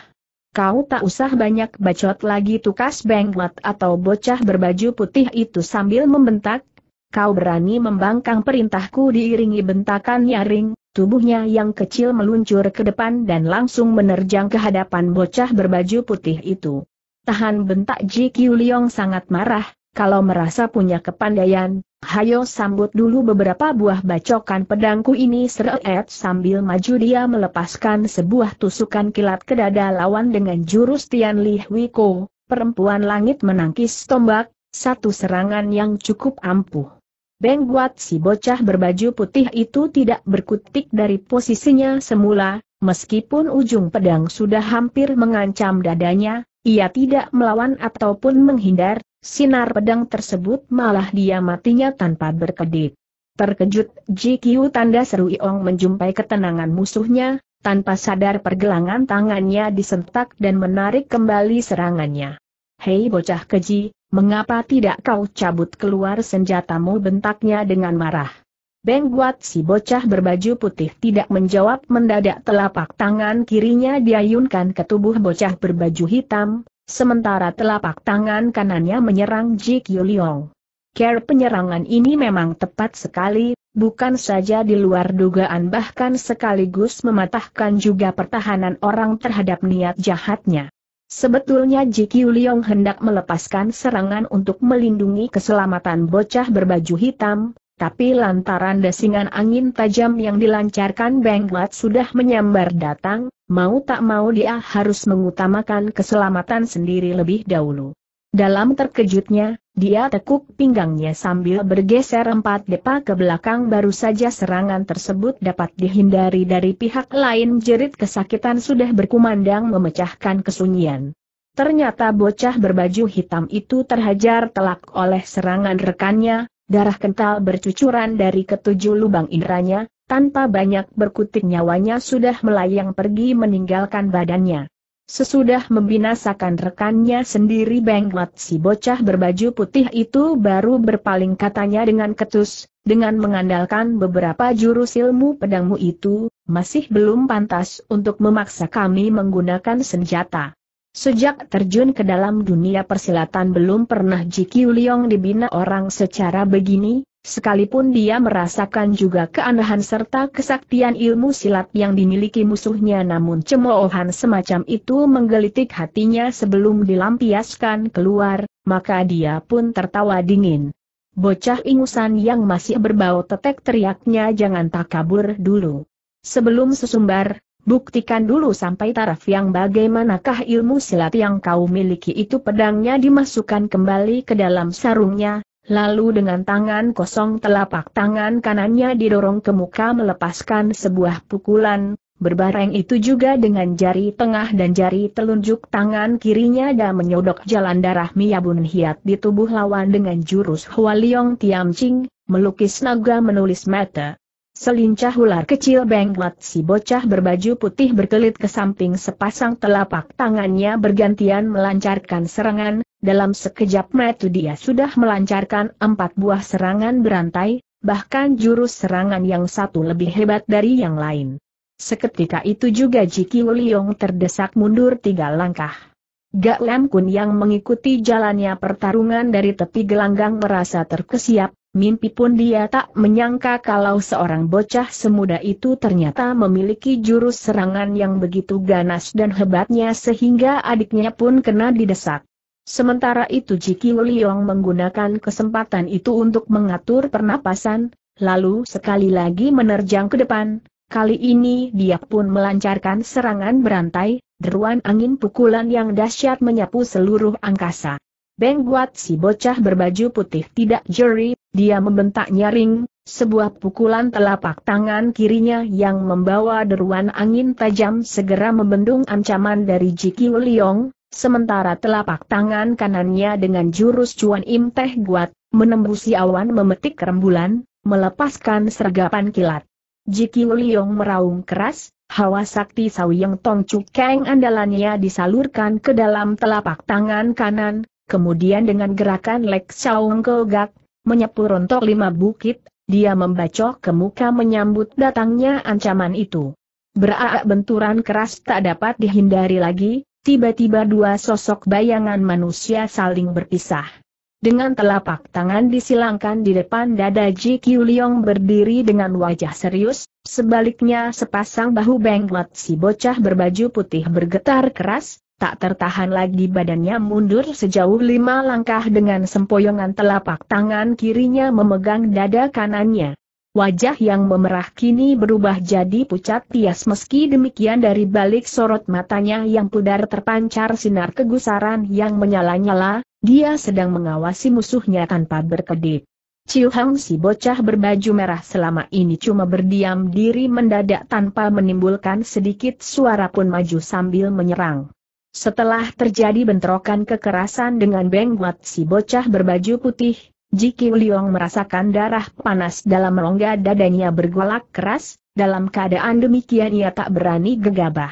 Kau tak usah banyak bacot lagi tukas benguat atau bocah berbaju putih itu sambil membentak, kau berani membangkang perintahku diiringi bentakan nyaring, Tubuhnya yang kecil meluncur ke depan dan langsung menerjang ke hadapan bocah berbaju putih itu. Tahan bentak Ji Qiu Liong sangat marah, kalau merasa punya kepandaian, hayo sambut dulu beberapa buah bacokan pedangku ini seret sambil maju dia melepaskan sebuah tusukan kilat ke dada lawan dengan jurus Tian Li Hui Ko, perempuan langit menangkis tombak, satu serangan yang cukup ampuh. Beng buat si bocah berbaju putih itu tidak berkutik dari posisinya semula, meskipun ujung pedang sudah hampir mengancam dadanya, ia tidak melawan ataupun menghindar, sinar pedang tersebut malah dia matinya tanpa berkedip. Terkejut, Jikiu tanda seru Iong menjumpai ketenangan musuhnya, tanpa sadar pergelangan tangannya disentak dan menarik kembali serangannya. Hei bocah keji, mengapa tidak kau cabut keluar senjatamu bentaknya dengan marah. Beng buat si bocah berbaju putih tidak menjawab mendadak telapak tangan kirinya diayunkan ke tubuh bocah berbaju hitam, sementara telapak tangan kanannya menyerang Ji Kyuliong. Care penyerangan ini memang tepat sekali, bukan saja di luar dugaan bahkan sekaligus mematahkan juga pertahanan orang terhadap niat jahatnya. Sebetulnya Ji Qiu Liong hendak melepaskan serangan untuk melindungi keselamatan bocah berbaju hitam, tapi lantaran desingan angin tajam yang dilancarkan Benglat sudah menyambar datang, mau tak mau dia harus mengutamakan keselamatan sendiri lebih dahulu. Dalam terkejutnya, dia tekuk pinggangnya sambil bergeser empat depa ke belakang baru saja serangan tersebut dapat dihindari dari pihak lain jerit kesakitan sudah berkumandang memecahkan kesunyian. Ternyata bocah berbaju hitam itu terhajar telak oleh serangan rekannya, darah kental bercucuran dari ketujuh lubang indranya, tanpa banyak berkutik nyawanya sudah melayang pergi meninggalkan badannya. Sesudah membinasakan rekannya sendiri Bengmat si bocah berbaju putih itu baru berpaling katanya dengan ketus, dengan mengandalkan beberapa jurus ilmu pedangmu itu, masih belum pantas untuk memaksa kami menggunakan senjata. Sejak terjun ke dalam dunia persilatan belum pernah jiki Liong dibina orang secara begini, Sekalipun dia merasakan juga keanehan serta kesaktian ilmu silat yang dimiliki musuhnya namun cemoohan semacam itu menggelitik hatinya sebelum dilampiaskan keluar, maka dia pun tertawa dingin. Bocah ingusan yang masih berbau tetek teriaknya jangan tak kabur dulu. Sebelum sesumbar, buktikan dulu sampai taraf yang bagaimanakah ilmu silat yang kau miliki itu pedangnya dimasukkan kembali ke dalam sarungnya, Lalu dengan tangan kosong telapak tangan kanannya didorong ke muka melepaskan sebuah pukulan, berbareng itu juga dengan jari tengah dan jari telunjuk tangan kirinya dan menyodok jalan darah Miyabun Hiat di tubuh lawan dengan jurus Hualiong Ching, melukis naga menulis mata. Selincah ular kecil Benglat si bocah berbaju putih berkelit ke samping sepasang telapak tangannya bergantian melancarkan serangan, dalam sekejap mata dia sudah melancarkan empat buah serangan berantai, bahkan jurus serangan yang satu lebih hebat dari yang lain. Seketika itu juga Jiki Wuliong terdesak mundur tiga langkah. Gak Lam Kun yang mengikuti jalannya pertarungan dari tepi gelanggang merasa terkesiap, Mimpi pun dia tak menyangka kalau seorang bocah semuda itu ternyata memiliki jurus serangan yang begitu ganas dan hebatnya sehingga adiknya pun kena didesak. Sementara itu Jiki Liong menggunakan kesempatan itu untuk mengatur pernapasan, lalu sekali lagi menerjang ke depan, kali ini dia pun melancarkan serangan berantai, deruan angin pukulan yang dahsyat menyapu seluruh angkasa. Bengguat si bocah berbaju putih tidak jeri, dia membentak nyaring, sebuah pukulan telapak tangan kirinya yang membawa deruan angin tajam segera membendung ancaman dari Jiki Liong, Sementara telapak tangan kanannya dengan jurus cuan im teh buat, menembusi awan memetik rembulan, melepaskan sergapan kilat. Jiki Liyong meraung keras, hawa sakti yang Tong Cukeng andalannya disalurkan ke dalam telapak tangan kanan, kemudian dengan gerakan Lek Xiaong Kogak, menyapu rontok lima bukit, dia membacok ke muka menyambut datangnya ancaman itu. Beraak benturan keras tak dapat dihindari lagi, Tiba-tiba dua sosok bayangan manusia saling berpisah. Dengan telapak tangan disilangkan di depan dada Ji Qiu berdiri dengan wajah serius, sebaliknya sepasang bahu bengkot si bocah berbaju putih bergetar keras, tak tertahan lagi badannya mundur sejauh lima langkah dengan sempoyongan telapak tangan kirinya memegang dada kanannya. Wajah yang memerah kini berubah jadi pucat pias meski demikian dari balik sorot matanya yang pudar terpancar sinar kegusaran yang menyala-nyala, dia sedang mengawasi musuhnya tanpa berkedip. Ciu Hang si bocah berbaju merah selama ini cuma berdiam diri mendadak tanpa menimbulkan sedikit suara pun maju sambil menyerang. Setelah terjadi bentrokan kekerasan dengan Beng Buat si bocah berbaju putih, Jiki Liong merasakan darah panas dalam rongga dadanya bergolak keras, dalam keadaan demikian ia tak berani gegabah.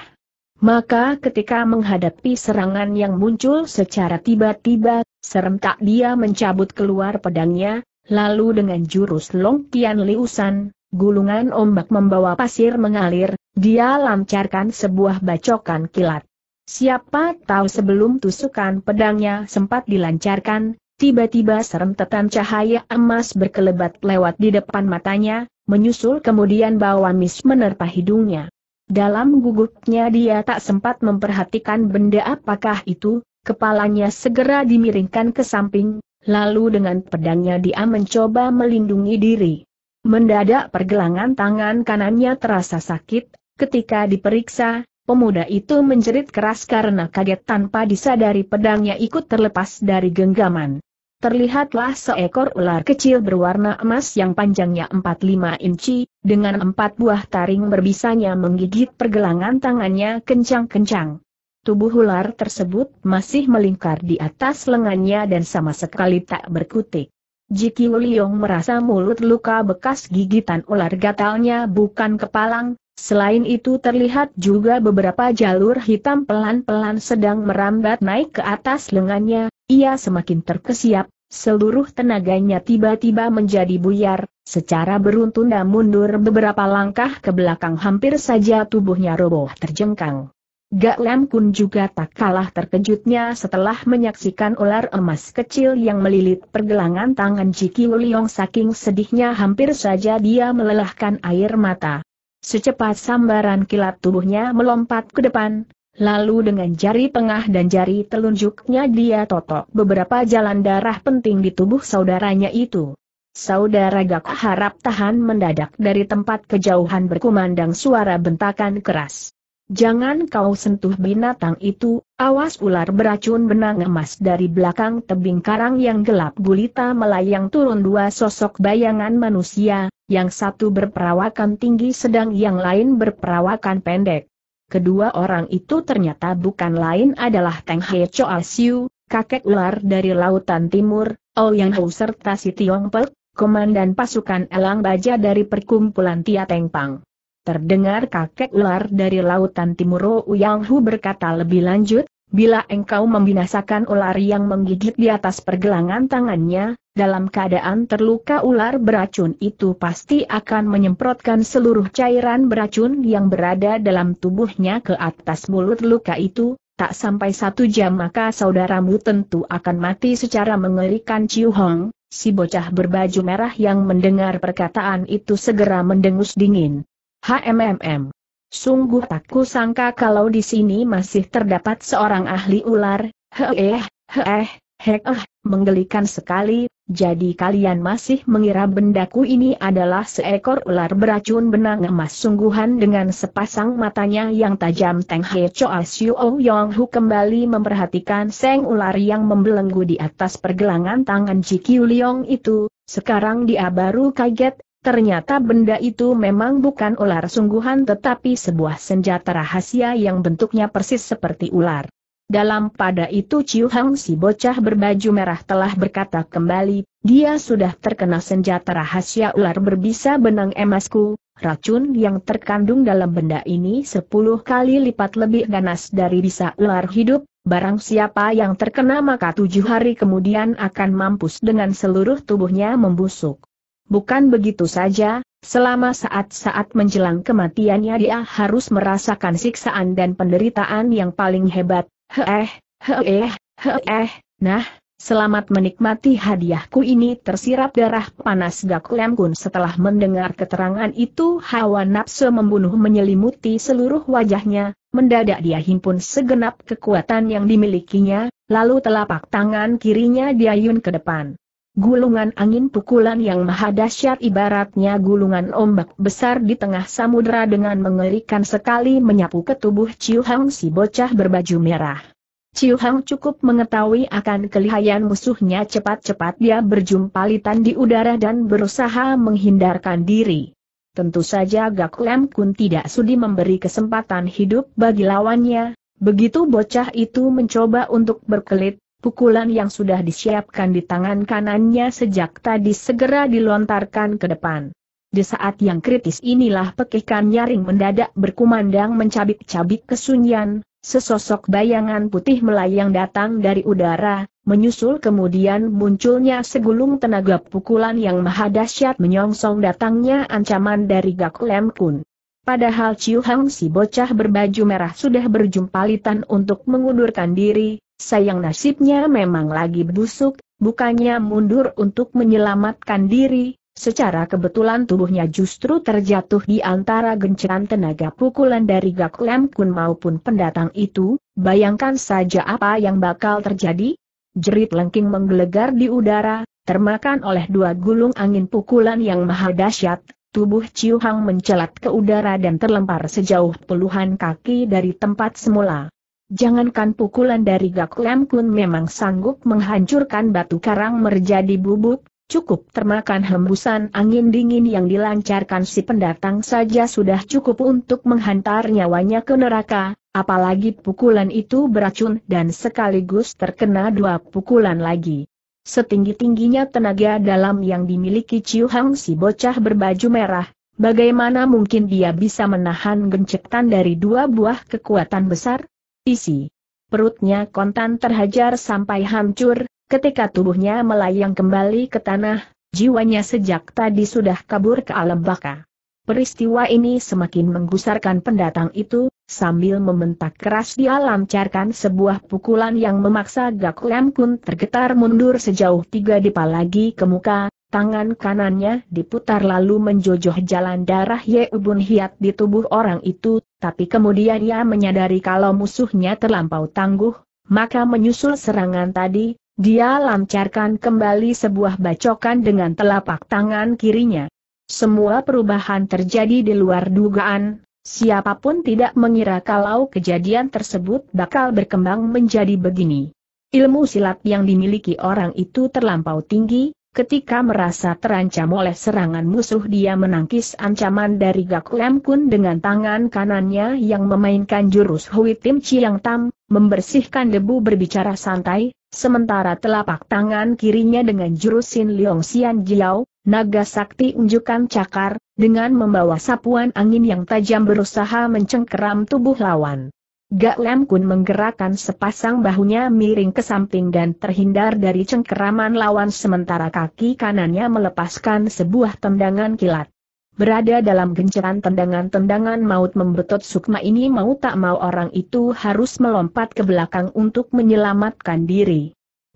Maka ketika menghadapi serangan yang muncul secara tiba-tiba, serentak dia mencabut keluar pedangnya, lalu dengan jurus Long Tian Liusan, gulungan ombak membawa pasir mengalir, dia lancarkan sebuah bacokan kilat. Siapa tahu sebelum tusukan pedangnya sempat dilancarkan, Tiba-tiba serem serentetan cahaya emas berkelebat lewat di depan matanya, menyusul kemudian bawa mis menerpa hidungnya. Dalam gugupnya dia tak sempat memperhatikan benda apakah itu, kepalanya segera dimiringkan ke samping, lalu dengan pedangnya dia mencoba melindungi diri. Mendadak pergelangan tangan kanannya terasa sakit, ketika diperiksa, pemuda itu menjerit keras karena kaget tanpa disadari pedangnya ikut terlepas dari genggaman terlihatlah seekor ular kecil berwarna emas yang panjangnya 45 inci, dengan empat buah taring berbisanya menggigit pergelangan tangannya kencang-kencang. Tubuh ular tersebut masih melingkar di atas lengannya dan sama sekali tak berkutik. Jiki Wuliong merasa mulut luka bekas gigitan ular gatalnya bukan kepalang, selain itu terlihat juga beberapa jalur hitam pelan-pelan sedang merambat naik ke atas lengannya, ia semakin terkesiap, seluruh tenaganya tiba-tiba menjadi buyar, secara beruntun dan mundur beberapa langkah ke belakang hampir saja tubuhnya roboh terjengkang. Gak Lam Kun juga tak kalah terkejutnya setelah menyaksikan ular emas kecil yang melilit pergelangan tangan Jiki Liong saking sedihnya hampir saja dia melelahkan air mata. Secepat sambaran kilat tubuhnya melompat ke depan, Lalu dengan jari tengah dan jari telunjuknya dia totok beberapa jalan darah penting di tubuh saudaranya itu. Saudara Gak harap tahan mendadak dari tempat kejauhan berkumandang suara bentakan keras. Jangan kau sentuh binatang itu, awas ular beracun benang emas dari belakang tebing karang yang gelap gulita melayang turun dua sosok bayangan manusia, yang satu berperawakan tinggi sedang yang lain berperawakan pendek. Kedua orang itu ternyata bukan lain adalah Teng He Choa ah Siu, kakek ular dari Lautan Timur, Oh Yang Hou serta si Tiong Pek, komandan pasukan elang baja dari perkumpulan Tia Teng Pang. Terdengar kakek ular dari Lautan Timur Oh Yang Hu berkata lebih lanjut, Bila engkau membinasakan ular yang menggigit di atas pergelangan tangannya, dalam keadaan terluka ular beracun itu pasti akan menyemprotkan seluruh cairan beracun yang berada dalam tubuhnya ke atas mulut luka itu, tak sampai satu jam maka saudaramu tentu akan mati secara mengerikan Ciu Hong, si bocah berbaju merah yang mendengar perkataan itu segera mendengus dingin. HMMM Sungguh tak kusangka kalau di sini masih terdapat seorang ahli ular, heeh, heeh, heeh, menggelikan sekali, jadi kalian masih mengira bendaku ini adalah seekor ular beracun benang emas sungguhan dengan sepasang matanya yang tajam Teng He Choa Xiu Yong Hu kembali memperhatikan seng ular yang membelenggu di atas pergelangan tangan Ji Kiu Liong itu, sekarang dia baru kaget, Ternyata benda itu memang bukan ular sungguhan tetapi sebuah senjata rahasia yang bentuknya persis seperti ular. Dalam pada itu Ciu Hang si bocah berbaju merah telah berkata kembali, dia sudah terkena senjata rahasia ular berbisa benang emasku, racun yang terkandung dalam benda ini 10 kali lipat lebih ganas dari bisa ular hidup, barang siapa yang terkena maka tujuh hari kemudian akan mampus dengan seluruh tubuhnya membusuk. Bukan begitu saja, selama saat-saat menjelang kematiannya dia harus merasakan siksaan dan penderitaan yang paling hebat. Heeh, heeh, heeh, nah, selamat menikmati hadiahku ini tersirap darah panas Gak Lem Kun setelah mendengar keterangan itu hawa nafsu membunuh menyelimuti seluruh wajahnya, mendadak dia himpun segenap kekuatan yang dimilikinya, lalu telapak tangan kirinya diayun ke depan. Gulungan angin pukulan yang maha dahsyat ibaratnya gulungan ombak besar di tengah samudera dengan mengerikan sekali menyapu ke tubuh Ciu Hang si bocah berbaju merah. Ciu Hang cukup mengetahui akan kelihayan musuhnya cepat-cepat dia berjumpalitan di udara dan berusaha menghindarkan diri. Tentu saja Gak Lem Kun tidak sudi memberi kesempatan hidup bagi lawannya, Begitu bocah itu mencoba untuk berkelit, pukulan yang sudah disiapkan di tangan kanannya sejak tadi segera dilontarkan ke depan. Di saat yang kritis inilah pekikan nyaring mendadak berkumandang mencabik-cabik kesunyian, sesosok bayangan putih melayang datang dari udara, menyusul kemudian munculnya segulung tenaga pukulan yang maha dahsyat menyongsong datangnya ancaman dari Gak Lem Kun. Padahal Chiu Hang si bocah berbaju merah sudah berjumpalitan untuk mengundurkan diri, sayang nasibnya memang lagi busuk, bukannya mundur untuk menyelamatkan diri, secara kebetulan tubuhnya justru terjatuh di antara genceran tenaga pukulan dari Gak Lem Kun maupun pendatang itu, bayangkan saja apa yang bakal terjadi. Jerit lengking menggelegar di udara, termakan oleh dua gulung angin pukulan yang maha dahsyat, Tubuh Ciu Hang mencelat ke udara dan terlempar sejauh puluhan kaki dari tempat semula. Jangankan pukulan dari Gak Lam Kun memang sanggup menghancurkan batu karang menjadi bubuk, cukup termakan hembusan angin dingin yang dilancarkan si pendatang saja sudah cukup untuk menghantar nyawanya ke neraka, apalagi pukulan itu beracun dan sekaligus terkena dua pukulan lagi. Setinggi-tingginya tenaga dalam yang dimiliki Chiu Hang si bocah berbaju merah, bagaimana mungkin dia bisa menahan gencetan dari dua buah kekuatan besar? Isi. Perutnya kontan terhajar sampai hancur, ketika tubuhnya melayang kembali ke tanah, jiwanya sejak tadi sudah kabur ke alam baka. Peristiwa ini semakin menggusarkan pendatang itu, sambil membentak keras dia lancarkan sebuah pukulan yang memaksa Gak Lem Kun tergetar mundur sejauh tiga dipa lagi ke muka, tangan kanannya diputar lalu menjojoh jalan darah Ye Ubun Hiat di tubuh orang itu, tapi kemudian ia menyadari kalau musuhnya terlampau tangguh, maka menyusul serangan tadi, dia lancarkan kembali sebuah bacokan dengan telapak tangan kirinya. Semua perubahan terjadi di luar dugaan, siapapun tidak mengira kalau kejadian tersebut bakal berkembang menjadi begini. Ilmu silat yang dimiliki orang itu terlampau tinggi, ketika merasa terancam oleh serangan musuh dia menangkis ancaman dari gaklem Kun dengan tangan kanannya yang memainkan jurus Hui Tim Chiang Tam, membersihkan debu berbicara santai, sementara telapak tangan kirinya dengan jurus Sin Leong Xian Jiao, Naga Sakti unjukkan cakar, dengan membawa sapuan angin yang tajam berusaha mencengkeram tubuh lawan. Gak Lem Kun menggerakkan sepasang bahunya miring ke samping dan terhindar dari cengkeraman lawan sementara kaki kanannya melepaskan sebuah tendangan kilat. Berada dalam genceran tendangan-tendangan maut membetot Sukma ini mau tak mau orang itu harus melompat ke belakang untuk menyelamatkan diri.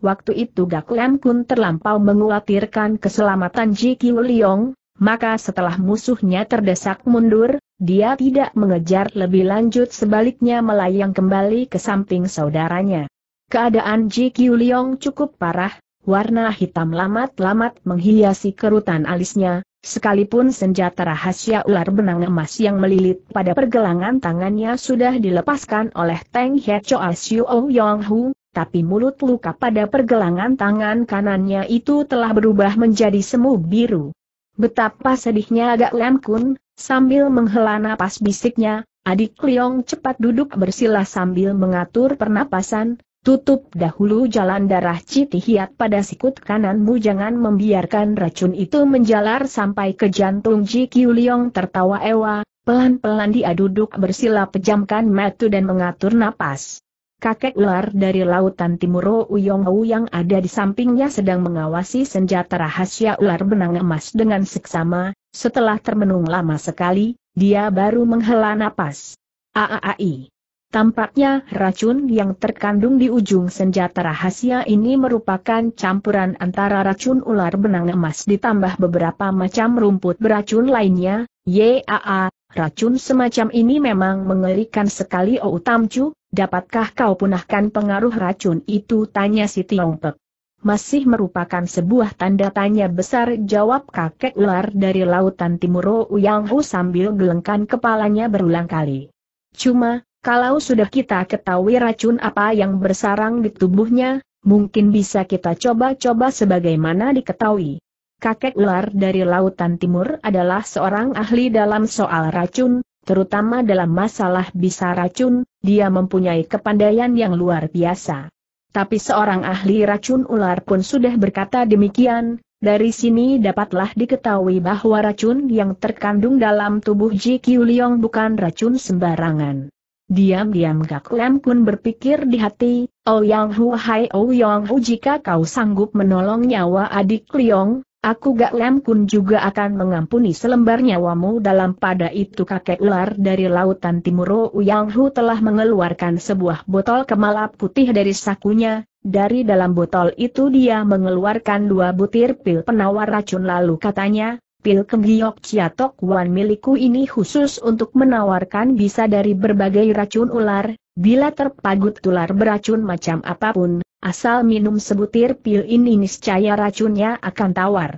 Waktu itu Gakuan Kun terlampau menguatirkan keselamatan Ji Kiu Liong, maka setelah musuhnya terdesak mundur, dia tidak mengejar lebih lanjut sebaliknya melayang kembali ke samping saudaranya. Keadaan Ji Kiu Liong cukup parah, warna hitam lamat-lamat menghiasi kerutan alisnya, sekalipun senjata rahasia ular benang emas yang melilit pada pergelangan tangannya sudah dilepaskan oleh Teng He Choa Xiu Yong Hu, tapi mulut luka pada pergelangan tangan kanannya itu telah berubah menjadi semu biru. Betapa sedihnya agak Lam Kun, sambil menghela napas bisiknya, adik Liong cepat duduk bersila sambil mengatur pernapasan, tutup dahulu jalan darah Citi Hiat pada sikut kananmu jangan membiarkan racun itu menjalar sampai ke jantung Ji Kiu Liong tertawa ewa, pelan-pelan dia duduk bersila pejamkan matu dan mengatur napas kakek ular dari lautan timur Uyong yang ada di sampingnya sedang mengawasi senjata rahasia ular benang emas dengan seksama, setelah termenung lama sekali, dia baru menghela napas. Aaai. Tampaknya racun yang terkandung di ujung senjata rahasia ini merupakan campuran antara racun ular benang emas ditambah beberapa macam rumput beracun lainnya, YAA, Racun semacam ini memang mengerikan sekali Oh Utamcu. dapatkah kau punahkan pengaruh racun itu? Tanya si Tiongpek. Masih merupakan sebuah tanda tanya besar jawab kakek ular dari lautan timur Yang Hu sambil gelengkan kepalanya berulang kali. Cuma, kalau sudah kita ketahui racun apa yang bersarang di tubuhnya, mungkin bisa kita coba-coba sebagaimana diketahui kakek ular dari Lautan Timur adalah seorang ahli dalam soal racun, terutama dalam masalah bisa racun, dia mempunyai kepandaian yang luar biasa. Tapi seorang ahli racun ular pun sudah berkata demikian, dari sini dapatlah diketahui bahwa racun yang terkandung dalam tubuh Ji Liong bukan racun sembarangan. Diam-diam Gak Lem pun berpikir di hati, Oh Yang Hu Hai Oh Yang Hu jika kau sanggup menolong nyawa adik Liong, Aku Gak Lem pun juga akan mengampuni selembar nyawamu dalam pada itu kakek ular dari lautan timur Uyang Hu telah mengeluarkan sebuah botol kemalap putih dari sakunya, dari dalam botol itu dia mengeluarkan dua butir pil penawar racun lalu katanya, pil kemgiok ciatok wan milikku ini khusus untuk menawarkan bisa dari berbagai racun ular, bila terpagut ular beracun macam apapun, Asal minum sebutir pil ini niscaya racunnya akan tawar.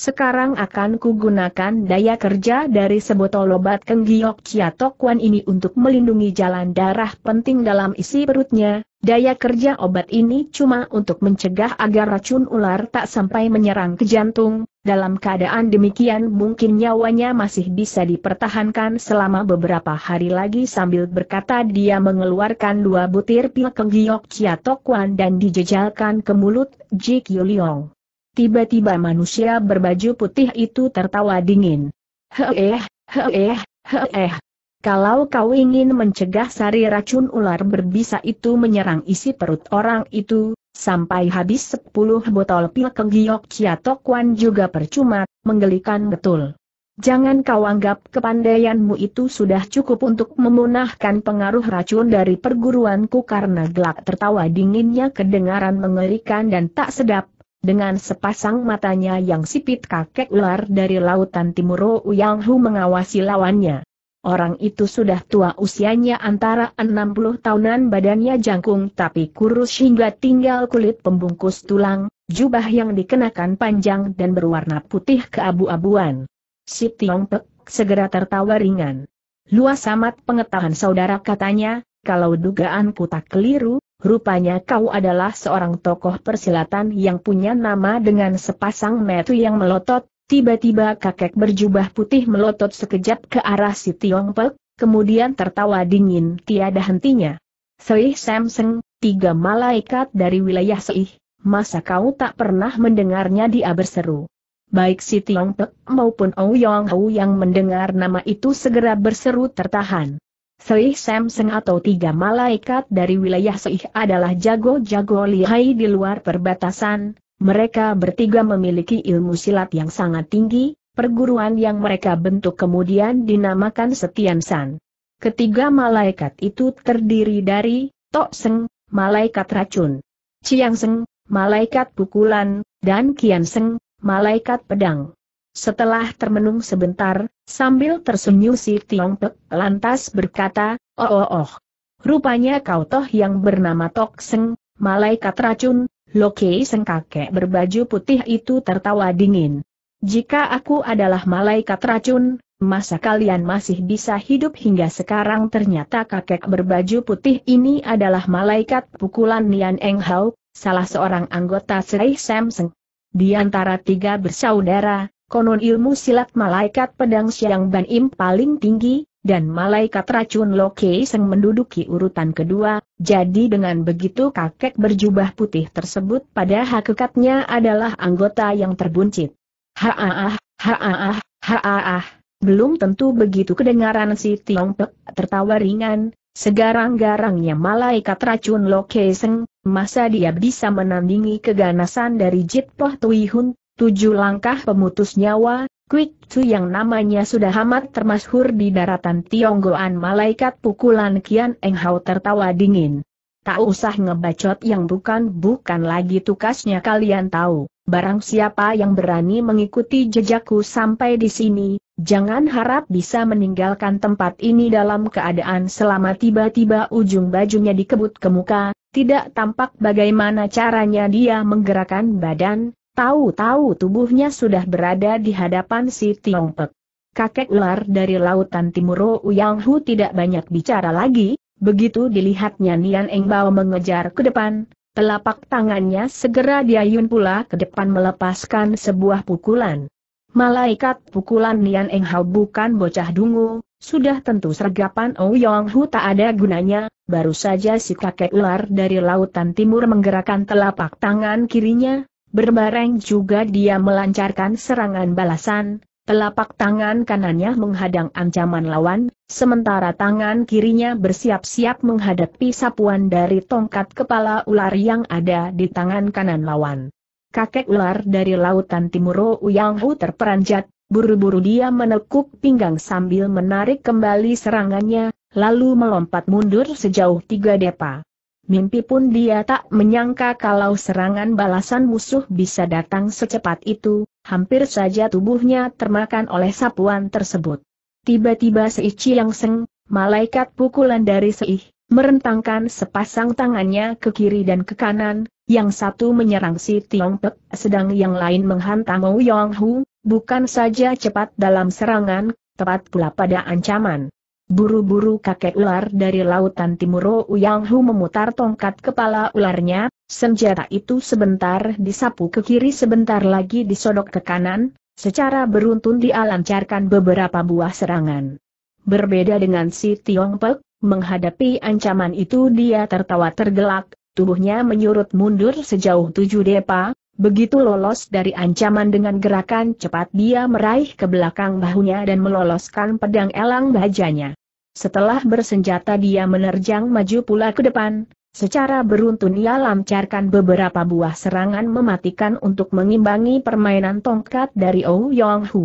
Sekarang akan kugunakan daya kerja dari sebotol obat Kenggiok tokwan ini untuk melindungi jalan darah penting dalam isi perutnya. Daya kerja obat ini cuma untuk mencegah agar racun ular tak sampai menyerang ke jantung. Dalam keadaan demikian mungkin nyawanya masih bisa dipertahankan selama beberapa hari lagi sambil berkata dia mengeluarkan dua butir pil Kenggiok tokwan dan dijejalkan ke mulut Ji Kyuliong tiba-tiba manusia berbaju putih itu tertawa dingin. Heeh, heeh, heeh. Kalau kau ingin mencegah sari racun ular berbisa itu menyerang isi perut orang itu, sampai habis sepuluh botol pil kegiok Wan juga percuma, menggelikan betul. Jangan kau anggap kepandaianmu itu sudah cukup untuk memunahkan pengaruh racun dari perguruanku karena gelak tertawa dinginnya kedengaran mengerikan dan tak sedap, dengan sepasang matanya yang sipit kakek ular dari lautan timur Yang Hu mengawasi lawannya. Orang itu sudah tua usianya antara 60 tahunan badannya jangkung tapi kurus hingga tinggal kulit pembungkus tulang, jubah yang dikenakan panjang dan berwarna putih keabu-abuan. Si Tiong Pek segera tertawa ringan. Luas amat pengetahuan saudara katanya, kalau dugaanku tak keliru, Rupanya kau adalah seorang tokoh persilatan yang punya nama dengan sepasang metu yang melotot, tiba-tiba kakek berjubah putih melotot sekejap ke arah si Tiong Pek, kemudian tertawa dingin tiada hentinya. Seih Samseng, tiga malaikat dari wilayah Seih, masa kau tak pernah mendengarnya dia berseru. Baik si Tiong Pek maupun Ouyong Yong Hou yang mendengar nama itu segera berseru tertahan. Seih Seng atau tiga malaikat dari wilayah Seih adalah jago-jago lihai di luar perbatasan, mereka bertiga memiliki ilmu silat yang sangat tinggi, perguruan yang mereka bentuk kemudian dinamakan Setiansan. Ketiga malaikat itu terdiri dari Tok Seng, malaikat racun, Chiang Seng, malaikat pukulan, dan Kian Seng, malaikat pedang. Setelah termenung sebentar, sambil tersenyum si Tiong Pek, lantas berkata, Oh oh oh. Rupanya kau toh yang bernama Tok Seng, malaikat racun, Loki Seng kakek berbaju putih itu tertawa dingin. Jika aku adalah malaikat racun, masa kalian masih bisa hidup hingga sekarang ternyata kakek berbaju putih ini adalah malaikat pukulan Nian Eng Hao, salah seorang anggota Serai Samseng. Di antara tiga bersaudara, Konon ilmu silat malaikat pedang Siang Ban Im paling tinggi, dan malaikat racun Loke Seng menduduki urutan kedua, jadi dengan begitu kakek berjubah putih tersebut pada hakikatnya adalah anggota yang terbuncit. Haaah, haaah, ah belum tentu begitu kedengaran si Tiong Pek tertawa ringan, segarang-garangnya malaikat racun Loke Seng, masa dia bisa menandingi keganasan dari Jit Poh Tui Hun Tujuh langkah pemutus nyawa, Quick Tzu yang namanya sudah amat termasyhur di daratan Tionggoan malaikat pukulan Kian Eng Hao tertawa dingin. Tak usah ngebacot yang bukan-bukan lagi tugasnya kalian tahu, barang siapa yang berani mengikuti jejakku sampai di sini, jangan harap bisa meninggalkan tempat ini dalam keadaan selama tiba-tiba ujung bajunya dikebut ke muka, tidak tampak bagaimana caranya dia menggerakkan badan, Tahu-tahu tubuhnya sudah berada di hadapan si Pek. Kakek ular dari lautan timur Yang Hu tidak banyak bicara lagi, begitu dilihatnya Nian Eng Bao mengejar ke depan, telapak tangannya segera diayun pula ke depan melepaskan sebuah pukulan. Malaikat pukulan Nian Eng Hao bukan bocah dungu, sudah tentu sergapan oh Yang Hu tak ada gunanya, baru saja si kakek ular dari lautan timur menggerakkan telapak tangan kirinya, Berbareng juga dia melancarkan serangan balasan, telapak tangan kanannya menghadang ancaman lawan, sementara tangan kirinya bersiap-siap menghadapi sapuan dari tongkat kepala ular yang ada di tangan kanan lawan. Kakek ular dari lautan timur Uyang Hu terperanjat, buru-buru dia menekuk pinggang sambil menarik kembali serangannya, lalu melompat mundur sejauh tiga depa. Mimpi pun dia tak menyangka kalau serangan balasan musuh bisa datang secepat itu, hampir saja tubuhnya termakan oleh sapuan tersebut. Tiba-tiba Seih yang Seng, malaikat pukulan dari Seih, merentangkan sepasang tangannya ke kiri dan ke kanan, yang satu menyerang si Tiong Pek, sedang yang lain menghantam Wu Yong Hu, bukan saja cepat dalam serangan, tepat pula pada ancaman. Buru-buru kakek ular dari lautan timur Yang Hu memutar tongkat kepala ularnya, senjata itu sebentar disapu ke kiri sebentar lagi disodok ke kanan, secara beruntun dia lancarkan beberapa buah serangan. Berbeda dengan si Tiong Pek, menghadapi ancaman itu dia tertawa tergelak, tubuhnya menyurut mundur sejauh tujuh depa, begitu lolos dari ancaman dengan gerakan cepat dia meraih ke belakang bahunya dan meloloskan pedang elang bajanya. Setelah bersenjata dia menerjang maju pula ke depan, secara beruntun ia lancarkan beberapa buah serangan mematikan untuk mengimbangi permainan tongkat dari Oh Yong Hu.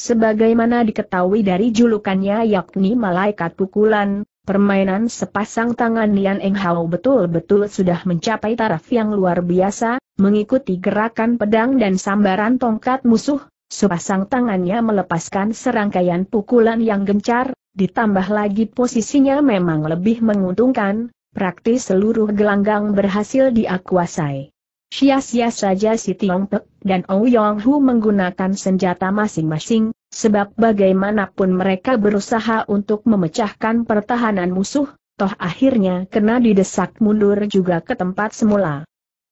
Sebagaimana diketahui dari julukannya yakni malaikat pukulan, permainan sepasang tangan Lian Eng Hao betul-betul sudah mencapai taraf yang luar biasa, mengikuti gerakan pedang dan sambaran tongkat musuh, sepasang tangannya melepaskan serangkaian pukulan yang gencar, Ditambah lagi posisinya memang lebih menguntungkan, praktis seluruh gelanggang berhasil diakuasai. Sia-sia saja si Tiong Pek dan Ong Yong Hu menggunakan senjata masing-masing, sebab bagaimanapun mereka berusaha untuk memecahkan pertahanan musuh, toh akhirnya kena didesak mundur juga ke tempat semula.